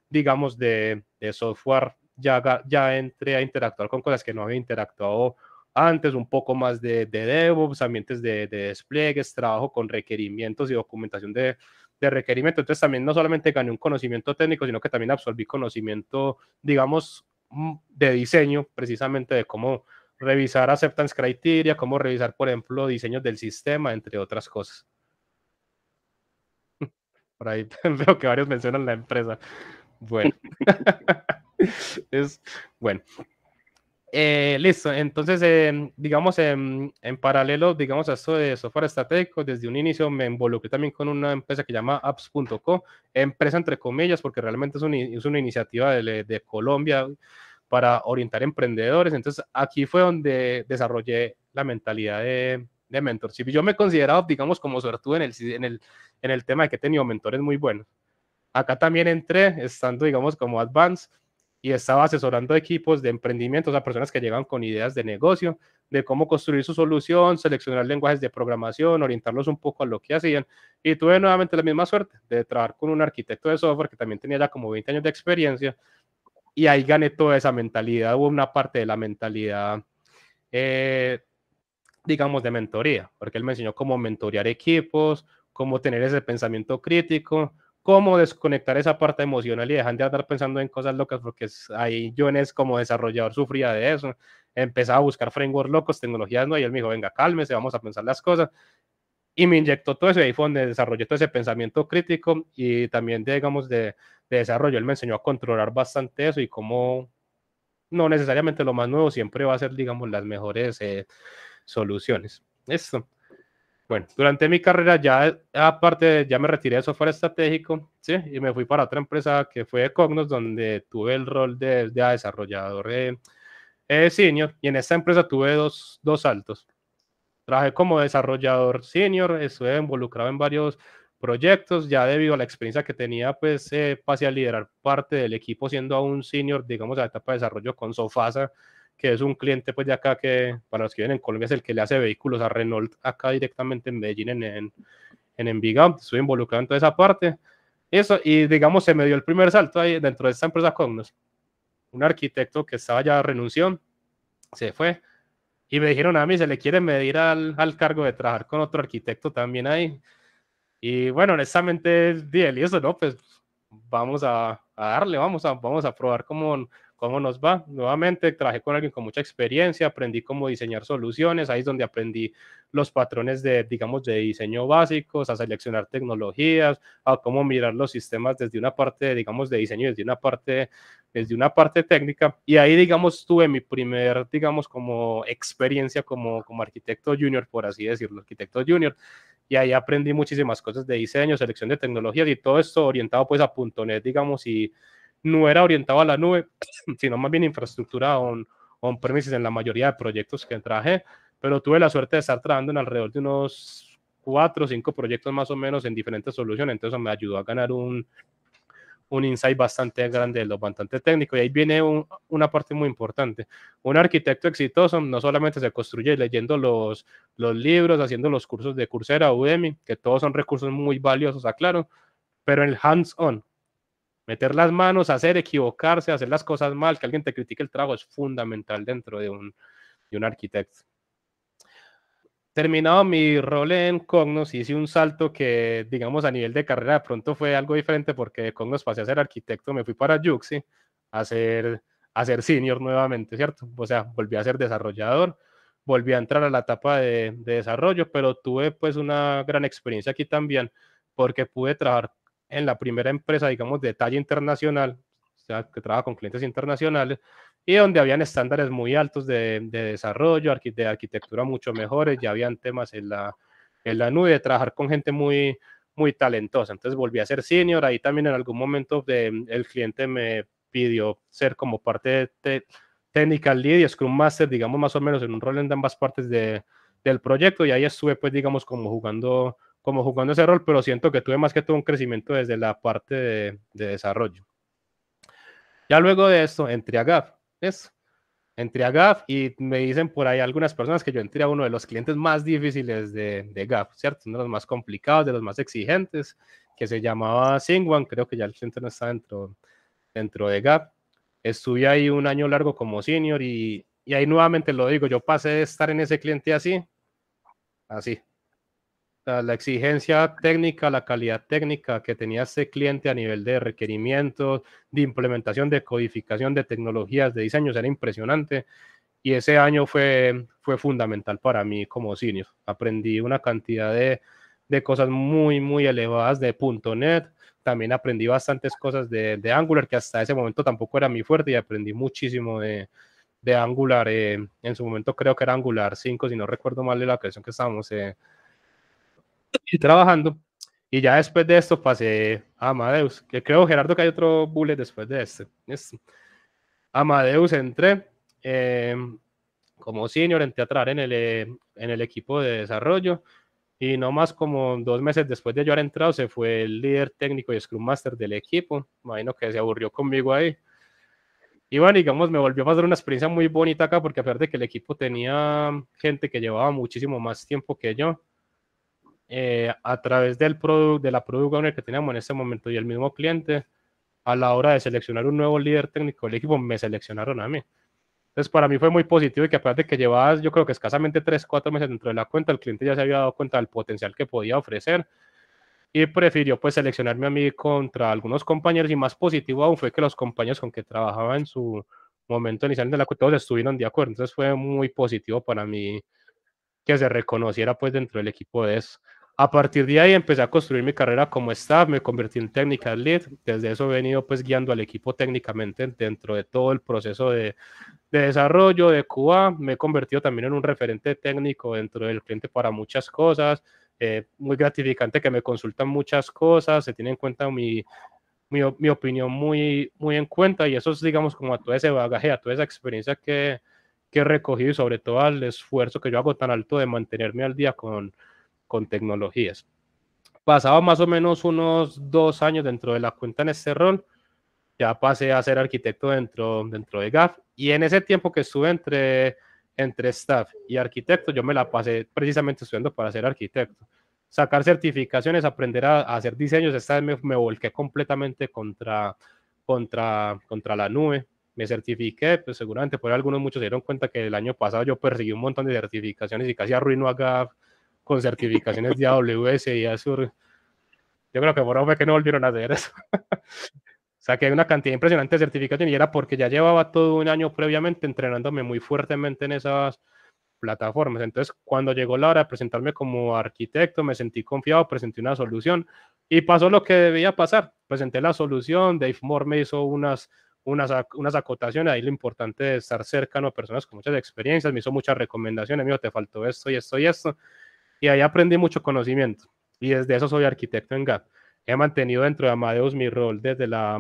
digamos, de, de software, ya, ya entré a interactuar con cosas que no había interactuado antes, un poco más de, de DevOps, ambientes de, despliegues, trabajo con requerimientos y documentación de, de requerimiento. Entonces también no solamente gané un conocimiento técnico, sino que también absorbí conocimiento, digamos, mm, de diseño, precisamente de cómo revisar acceptance criteria, cómo revisar, por ejemplo, diseños del sistema, entre otras cosas. Por ahí veo que varios mencionan la empresa. Bueno. es bueno. Eh, listo, entonces, em, digamos, em, en paralelo, digamos, a esto de software estratégico, desde un inicio me involucré también con una empresa que llama apps.co, empresa entre comillas, porque realmente es, es una iniciativa de, de, Colombia para orientar emprendedores. Entonces, aquí fue donde desarrollé la mentalidad de, de mentorship. Yo me he considerado, digamos, como suertudo en el, en, el, en el tema de que he tenido mentores muy buenos. Acá también entré, estando, digamos, como advanced y estaba asesorando equipos de emprendimientos a personas que llegaban con ideas de negocio, de cómo construir su solución, seleccionar lenguajes de programación, orientarlos un poco a lo que hacían. Y tuve nuevamente la misma suerte de trabajar con un arquitecto de software que también tenía ya como 20 años de experiencia y ahí gané toda esa mentalidad, hubo una parte de la mentalidad, eh, digamos, de mentoría, porque él me enseñó cómo mentorear equipos, cómo tener ese pensamiento crítico, cómo desconectar esa parte emocional y dejar de andar pensando en cosas locas, porque ahí yo en como desarrollador sufría de eso, empezaba a buscar frameworks locos, tecnologías no y él me dijo, venga, cálmese, vamos a pensar las cosas, y me inyectó todo eso, iPhone, ahí fue donde desarrollé todo ese pensamiento crítico y también, digamos, de, desarrollo, él me enseñó a controlar bastante eso y cómo no necesariamente lo más nuevo siempre va a ser, digamos, las mejores eh, soluciones. Eso. Bueno, durante mi carrera ya, aparte, ya me retiré de software estratégico, ¿sí? Y me fui para otra empresa que fue Cognos, donde tuve el rol de, de desarrollador eh, eh, senior. Y en esta empresa tuve dos, dos saltos. Trabajé como desarrollador senior, estuve involucrado en varios proyectos, ya debido a la experiencia que tenía, pues eh, pasé a liderar parte del equipo siendo aún senior, digamos, a la etapa de desarrollo con Sofasa, que es un cliente pues de acá que para los que vienen en Colombia es el que le hace vehículos a Renault acá directamente en Medellín, en, en, Envigado. Estoy involucrado en toda esa parte. Eso, y digamos, se me dio el primer salto ahí dentro de esta empresa Cognos. Un arquitecto que estaba ya renunció, se fue, y me dijeron a mí, se le quiere medir al, al cargo de trabajar con otro arquitecto también ahí. Y bueno, honestamente, y eso, ¿no? Pues vamos a, a darle, vamos a, vamos a probar cómo, ¿Cómo nos va? Nuevamente trabajé con alguien con mucha experiencia, aprendí cómo diseñar soluciones, ahí es donde aprendí los patrones de, digamos, de diseño básicos, a seleccionar tecnologías, a cómo mirar los sistemas desde una parte, digamos, de diseño, desde una parte, desde una parte técnica. Y ahí, digamos, tuve mi primer, digamos, como experiencia como, como arquitecto junior, por así decirlo, arquitecto junior. Y ahí aprendí muchísimas cosas de diseño, selección de tecnologías y todo esto orientado pues a .NET, digamos, y no era orientado a la nube, sino más bien infraestructura on, on premises en la mayoría de proyectos que traje, pero tuve la suerte de estar trabajando en alrededor de unos cuatro o cinco proyectos más o menos en diferentes soluciones, entonces me ayudó a ganar un, un insight bastante grande lo bastante técnico. Y ahí viene una parte muy importante. Un arquitecto exitoso no solamente se construye leyendo los, los libros, haciendo los cursos de Coursera, Udemy, que todos son recursos muy valiosos, aclaro, pero el hands-on, meter las manos, hacer, equivocarse, hacer las cosas mal, que alguien te critique el trabajo es fundamental dentro de un, de un arquitecto. Terminado mi rol en Cognos, hice un salto que, digamos, a nivel de carrera de pronto fue algo diferente porque de Cognos pasé a ser arquitecto, me fui para Juxi a ser, a senior nuevamente, ¿cierto? O sea, volví a ser desarrollador, volví a entrar a la etapa de, de desarrollo, pero tuve pues una gran experiencia aquí también porque pude trabajar en la primera empresa, digamos, de talla internacional, o sea, que trabaja con clientes internacionales, y donde habían estándares muy altos de, de desarrollo, de arquitectura mucho mejores, ya habían temas en la, en la nube, de trabajar con gente muy, muy talentosa. Entonces volví a ser senior, ahí también en algún momento de, el cliente me pidió ser como parte de, Technical Lead y Scrum Master, digamos, más o menos en un rol en ambas partes de, del proyecto, y ahí estuve, pues, digamos, como jugando como jugando ese rol, pero siento que tuve más que todo un crecimiento desde la parte de, desarrollo. Ya luego de esto, entré a GAF. Eso. Entré a GAF y me dicen por ahí algunas personas que yo entré a uno de los clientes más difíciles de, de GAF, ¿cierto? Uno de los más complicados, de los más exigentes, que se llamaba Singwan. Creo que ya el cliente no está dentro, dentro de GAF. Estuve ahí un año largo como senior y, y ahí nuevamente lo digo, yo pasé de estar en ese cliente así, así, la, exigencia técnica, la calidad técnica que tenía ese cliente a nivel de requerimientos, de implementación, de codificación, de tecnologías, de diseños, era impresionante. Y ese año fue, fue fundamental para mí como senior. Aprendí una cantidad de, cosas muy, muy elevadas de .NET. También aprendí bastantes cosas de, Angular, que hasta ese momento tampoco era mi fuerte, y aprendí muchísimo de, Angular. Eh, en su momento creo que era Angular 5, si no recuerdo mal de la creación que estábamos en eh, y trabajando. Y ya después de esto pasé a Amadeus, que creo, Gerardo, que hay otro bullet después de este. Amadeus entré eh, como senior, en teatral en el, eh, en el equipo de desarrollo. Y no más como dos meses después de yo haber entrado, se fue el líder técnico y Scrum Master del equipo. Imagino que se aburrió conmigo ahí. Y bueno, digamos, me volvió a pasar una experiencia muy bonita acá, porque aparte de que el equipo tenía gente que llevaba muchísimo más tiempo que yo, eh, a través del product, de la product owner que teníamos en ese momento y el mismo cliente, a la hora de seleccionar un nuevo líder técnico del equipo, me seleccionaron a mí. Entonces, para mí fue muy positivo y que aparte que llevaba, yo creo que escasamente 3, 4 meses dentro de la cuenta, el cliente ya se había dado cuenta del potencial que podía ofrecer y prefirió pues seleccionarme a mí contra algunos compañeros y más positivo aún fue que los compañeros con que trabajaba en su momento inicial de la cuenta todos estuvieron de acuerdo. Entonces fue muy positivo para mí que se reconociera pues dentro del equipo de eso. A partir de ahí empecé a construir mi carrera como staff, me convertí en technical lead, desde eso he venido pues guiando al equipo técnicamente dentro de todo el proceso de, desarrollo de Cuba, me he convertido también en un referente técnico dentro del cliente para muchas cosas, eh, muy gratificante que me consultan muchas cosas, se tiene en cuenta mi, mi, opinión muy, muy en cuenta y eso es digamos como a todo ese bagaje, a toda esa experiencia que, que he recogido y sobre todo al esfuerzo que yo hago tan alto de mantenerme al día con con tecnologías. Pasaba más o menos unos dos años dentro de la cuenta en este rol, ya pasé a ser arquitecto dentro, dentro de GAF y en ese tiempo que estuve entre, entre staff y arquitecto, yo me la pasé precisamente estudiando para ser arquitecto. Sacar certificaciones, aprender a, hacer diseños, esta vez me, volqué completamente contra, contra, contra la nube, me certifiqué, pues seguramente por algunos muchos se dieron cuenta que el año pasado yo perseguí un montón de certificaciones y casi arruinó a GAF con certificaciones de AWS y Azure. Yo creo que por ahora fue que no volvieron a hacer eso. o sea, que hay una cantidad impresionante de certificaciones y era porque ya llevaba todo un año previamente entrenándome muy fuertemente en esas plataformas. Entonces, cuando llegó la hora de presentarme como arquitecto, me sentí confiado, presenté una solución y pasó lo que debía pasar. Presenté la solución, Dave Moore me hizo unas unas, unas, acotaciones. Ahí lo importante es estar cercano a personas con muchas experiencias. Me hizo muchas recomendaciones. amigo, te faltó esto y esto y esto. Y ahí aprendí mucho conocimiento. Y desde eso soy arquitecto en GAP. He mantenido dentro de Amadeus mi rol desde la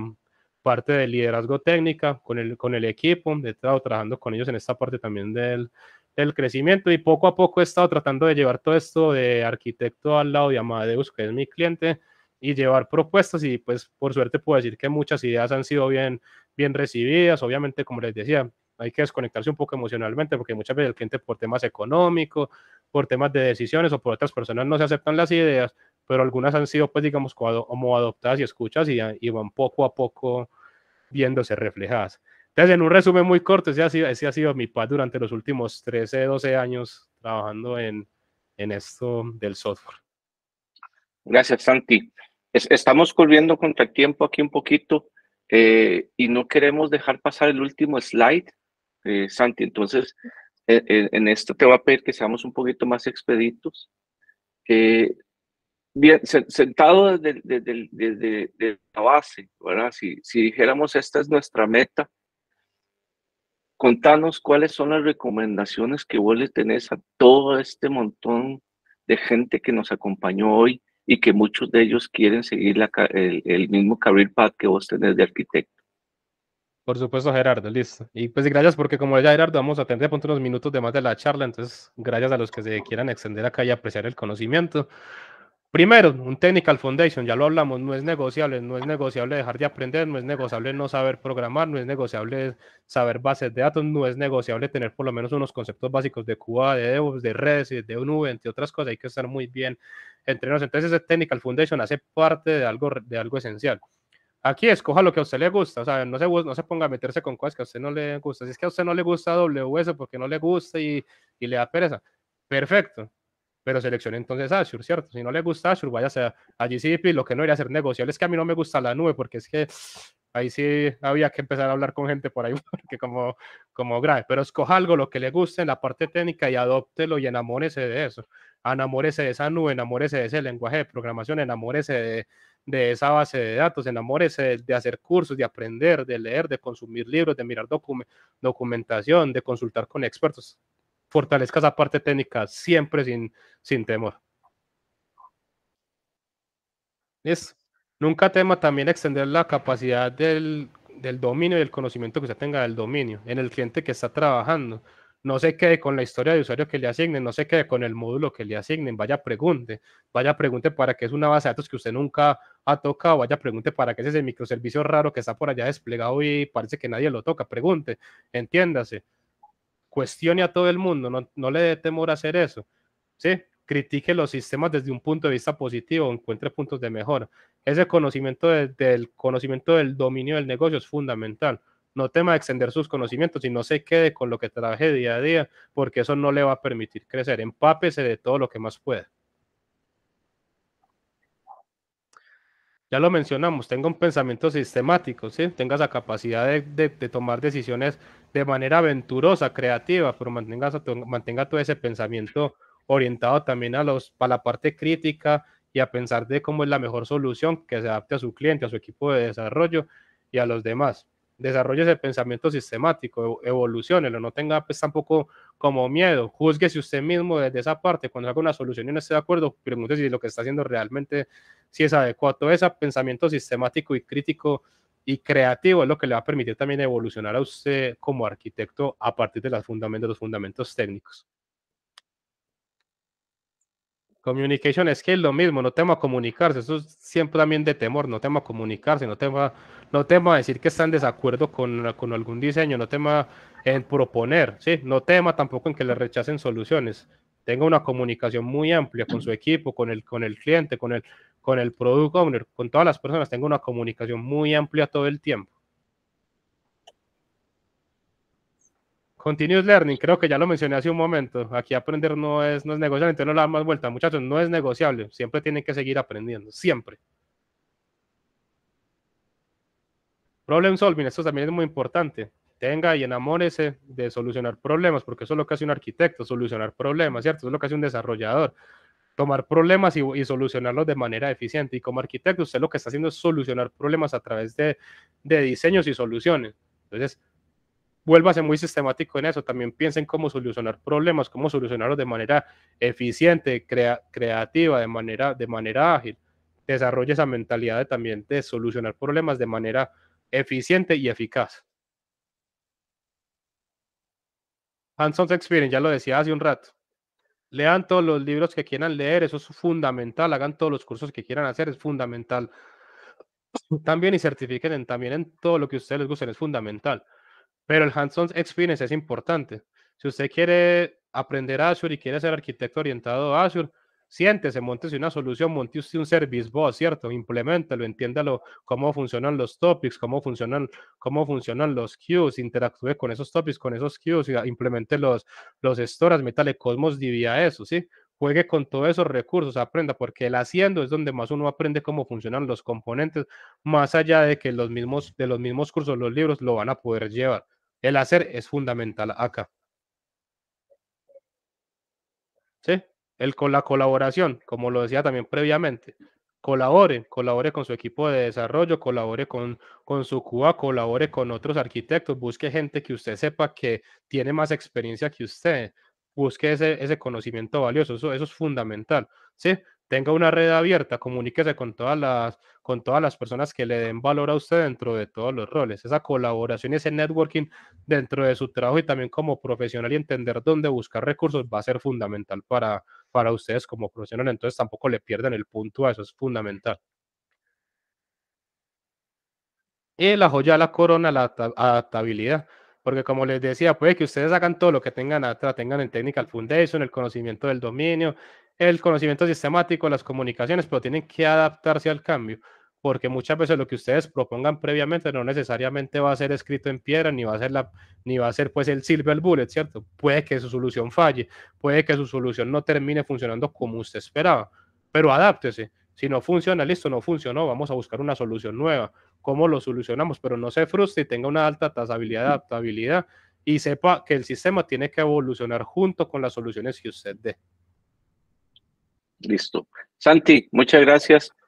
parte de liderazgo técnica con el, con el equipo. He estado trabajando con ellos en esta parte también del, del crecimiento y poco a poco he estado tratando de llevar todo esto de arquitecto al lado de Amadeus, que es mi cliente, y llevar propuestas y pues por suerte puedo decir que muchas ideas han sido bien, bien recibidas. Obviamente, como les decía, hay que desconectarse un poco emocionalmente porque muchas veces el cliente por temas económicos, por temas de decisiones o por otras personas no se aceptan las ideas, pero algunas han sido, pues, digamos, como adoptadas y escuchas y, van poco a poco viéndose reflejadas. Entonces, en un resumen muy corto, ese ha sido, ha sido mi paz durante los últimos 13, 12 años trabajando en, en esto del software. Gracias, Santi. estamos corriendo contra el tiempo aquí un poquito eh, y no queremos dejar pasar el último slide, eh, Santi. Entonces, e, e, en esto te voy a pedir que seamos un poquito más expeditos. bien, sentado desde, la base, ¿verdad? Si, dijéramos esta es nuestra meta, contanos cuáles son las recomendaciones que vos le tenés a todo este montón de gente que nos acompañó hoy y que muchos de ellos quieren seguir el, el mismo career path que vos tenés de arquitecto. Por supuesto, Gerardo, listo. Y pues gracias porque como ya Gerardo, vamos a tener de pronto unos minutos de más de la charla, entonces gracias a los que se quieran extender acá y apreciar el conocimiento. Primero, un Technical Foundation, ya lo hablamos, no es negociable, no es negociable dejar de aprender, no es negociable no saber programar, no es negociable saber bases de datos, no es negociable tener por lo menos unos conceptos básicos de QA, de DevOps, de redes, de nube, entre otras cosas, hay que estar muy bien entrenados. Entonces, ese Technical Foundation hace parte de algo, de algo esencial aquí escoja lo que a usted le gusta, o sea, no se, no se ponga a meterse con cosas que a usted no le gusta. Si es que a usted no le gusta WS porque no le gusta y, y le da pereza, perfecto. Pero seleccione entonces Azure, ¿cierto? Si no le gusta Azure, vaya, a, Allí GCP, lo que no iría a ser negociable es que a mí no me gusta la nube porque es que ahí sí había que empezar a hablar con gente por ahí, porque como, como grave, pero escoja algo, lo que le guste en la parte técnica y adóptelo y enamórese de eso, enamórese de esa nube, enamórese de ese lenguaje de programación, enamórese de, de esa base de datos, enamórese de, hacer cursos, de aprender, de leer, de consumir libros, de mirar documentación, de consultar con expertos. Fortalezca esa parte técnica siempre sin, sin temor. Es nunca tema también extender la capacidad del, del dominio y el conocimiento que usted tenga del dominio en el cliente que está trabajando no se quede con la historia de usuario que le asignen, no se quede con el módulo que le asignen, vaya pregunte, vaya pregunte para qué es una base de datos que usted nunca ha tocado, vaya pregunte para qué es ese microservicio raro que está por allá desplegado y parece que nadie lo toca, pregunte, entiéndase, cuestione a todo el mundo, no, le dé temor a hacer eso, ¿sí? critique los sistemas desde un punto de vista positivo, encuentre puntos de mejora. Ese conocimiento del conocimiento del dominio del negocio es fundamental no tema de extender sus conocimientos y no se quede con lo que trabaje día a día, porque eso no le va a permitir crecer. Empápese de todo lo que más pueda. Ya lo mencionamos, tenga un pensamiento sistemático, ¿sí? tenga esa capacidad de, tomar decisiones de manera aventurosa, creativa, pero mantenga, mantenga todo ese pensamiento orientado también a, los, a la parte crítica y a pensar de cómo es la mejor solución que se adapte a su cliente, a su equipo de desarrollo y a los demás desarrolle ese pensamiento sistemático, evolucione, no tenga pues tampoco como miedo, si usted mismo desde esa parte, cuando haga una solución y no esté de acuerdo, pregunte si lo que está haciendo realmente si es adecuado, ese pensamiento sistemático y crítico y creativo es lo que le va a permitir también evolucionar a usted como arquitecto a partir de, las fundamentos, de los fundamentos técnicos. Communication es lo mismo, no tema a comunicarse, eso es siempre también de temor, no tema a comunicarse, no tema, no tema decir que están en desacuerdo con, algún diseño, no tema en proponer, ¿sí? no tema tampoco en que le rechacen soluciones, Tengo una comunicación muy amplia con su equipo, con el, con el cliente, con el, con el product owner, con todas las personas, Tengo una comunicación muy amplia todo el tiempo. Continuous Learning, creo que ya lo mencioné hace un momento. Aquí aprender no es, no es negociable, entonces no le da más vuelta. Muchachos, no es negociable. Siempre tienen que seguir aprendiendo. Siempre. Problem solving, esto también es muy importante. Tenga y enamórese de solucionar problemas, porque eso es lo que hace un arquitecto, solucionar problemas, ¿cierto? Eso es lo que hace un desarrollador. Tomar problemas y, solucionarlos de manera eficiente. Y como arquitecto, usted lo que está haciendo es solucionar problemas a través de, de diseños y soluciones. Entonces, vuélvase muy sistemático en eso, también piensen cómo solucionar problemas, cómo solucionarlos de manera eficiente, creativa, de manera, de manera ágil. Desarrolle esa mentalidad de, también de solucionar problemas de manera eficiente y eficaz. Hanson's experience, ya lo decía hace un rato. Lean todos los libros que quieran leer, eso es fundamental. Hagan todos los cursos que quieran hacer, es fundamental. También y certifiquen también en todo lo que a ustedes les gusten, es fundamental pero el hands-on experience es importante. Si usted quiere aprender Azure y quiere ser arquitecto orientado a Azure, siéntese, montese una solución, monte un service bus, ¿cierto? Implementalo, entiéndalo, cómo funcionan los topics, cómo funcionan, cómo funcionan los queues, interactúe con esos topics, con esos queues, ah, implemente los, los stores, metale Cosmos DB a eso, ¿sí? juegue con todos esos recursos, aprenda, porque el haciendo es donde más uno aprende cómo funcionan los componentes, más allá de que los mismos, de los mismos cursos, los libros lo van a poder llevar. El hacer es fundamental acá. ¿Sí? El, con la colaboración, como lo decía también previamente, colabore, colabore con su equipo de desarrollo, colabore con, con su CUA, colabore con otros arquitectos, busque gente que usted sepa que tiene más experiencia que usted, busque ese, conocimiento valioso, eso, eso es fundamental, ¿sí? Tenga una red abierta, comuníquese con todas, las, con todas las personas que le den valor a usted dentro de todos los roles. Esa colaboración y ese networking dentro de su trabajo y también como profesional y entender dónde buscar recursos va a ser fundamental para, para ustedes como profesional. Entonces tampoco le pierdan el punto a eso, es fundamental. Y la joya la corona, la adaptabilidad porque como les decía, puede que ustedes hagan todo lo que tengan atrás, tengan el Technical Foundation, el conocimiento del dominio, el conocimiento sistemático, las comunicaciones, pero tienen que adaptarse al cambio, porque muchas veces lo que ustedes propongan previamente no necesariamente va a ser escrito en piedra, ni va a ser, la, ni va a ser pues el silver bullet, ¿cierto? Puede que su solución falle, puede que su solución no termine funcionando como usted esperaba, pero adáptese si no funciona, listo, no funcionó, vamos a buscar una solución nueva. ¿Cómo lo solucionamos? Pero no se frustre y tenga una alta tasabilidad, mm. adaptabilidad y sepa que el sistema tiene que evolucionar junto con las soluciones que usted dé. Listo. Santi, muchas gracias.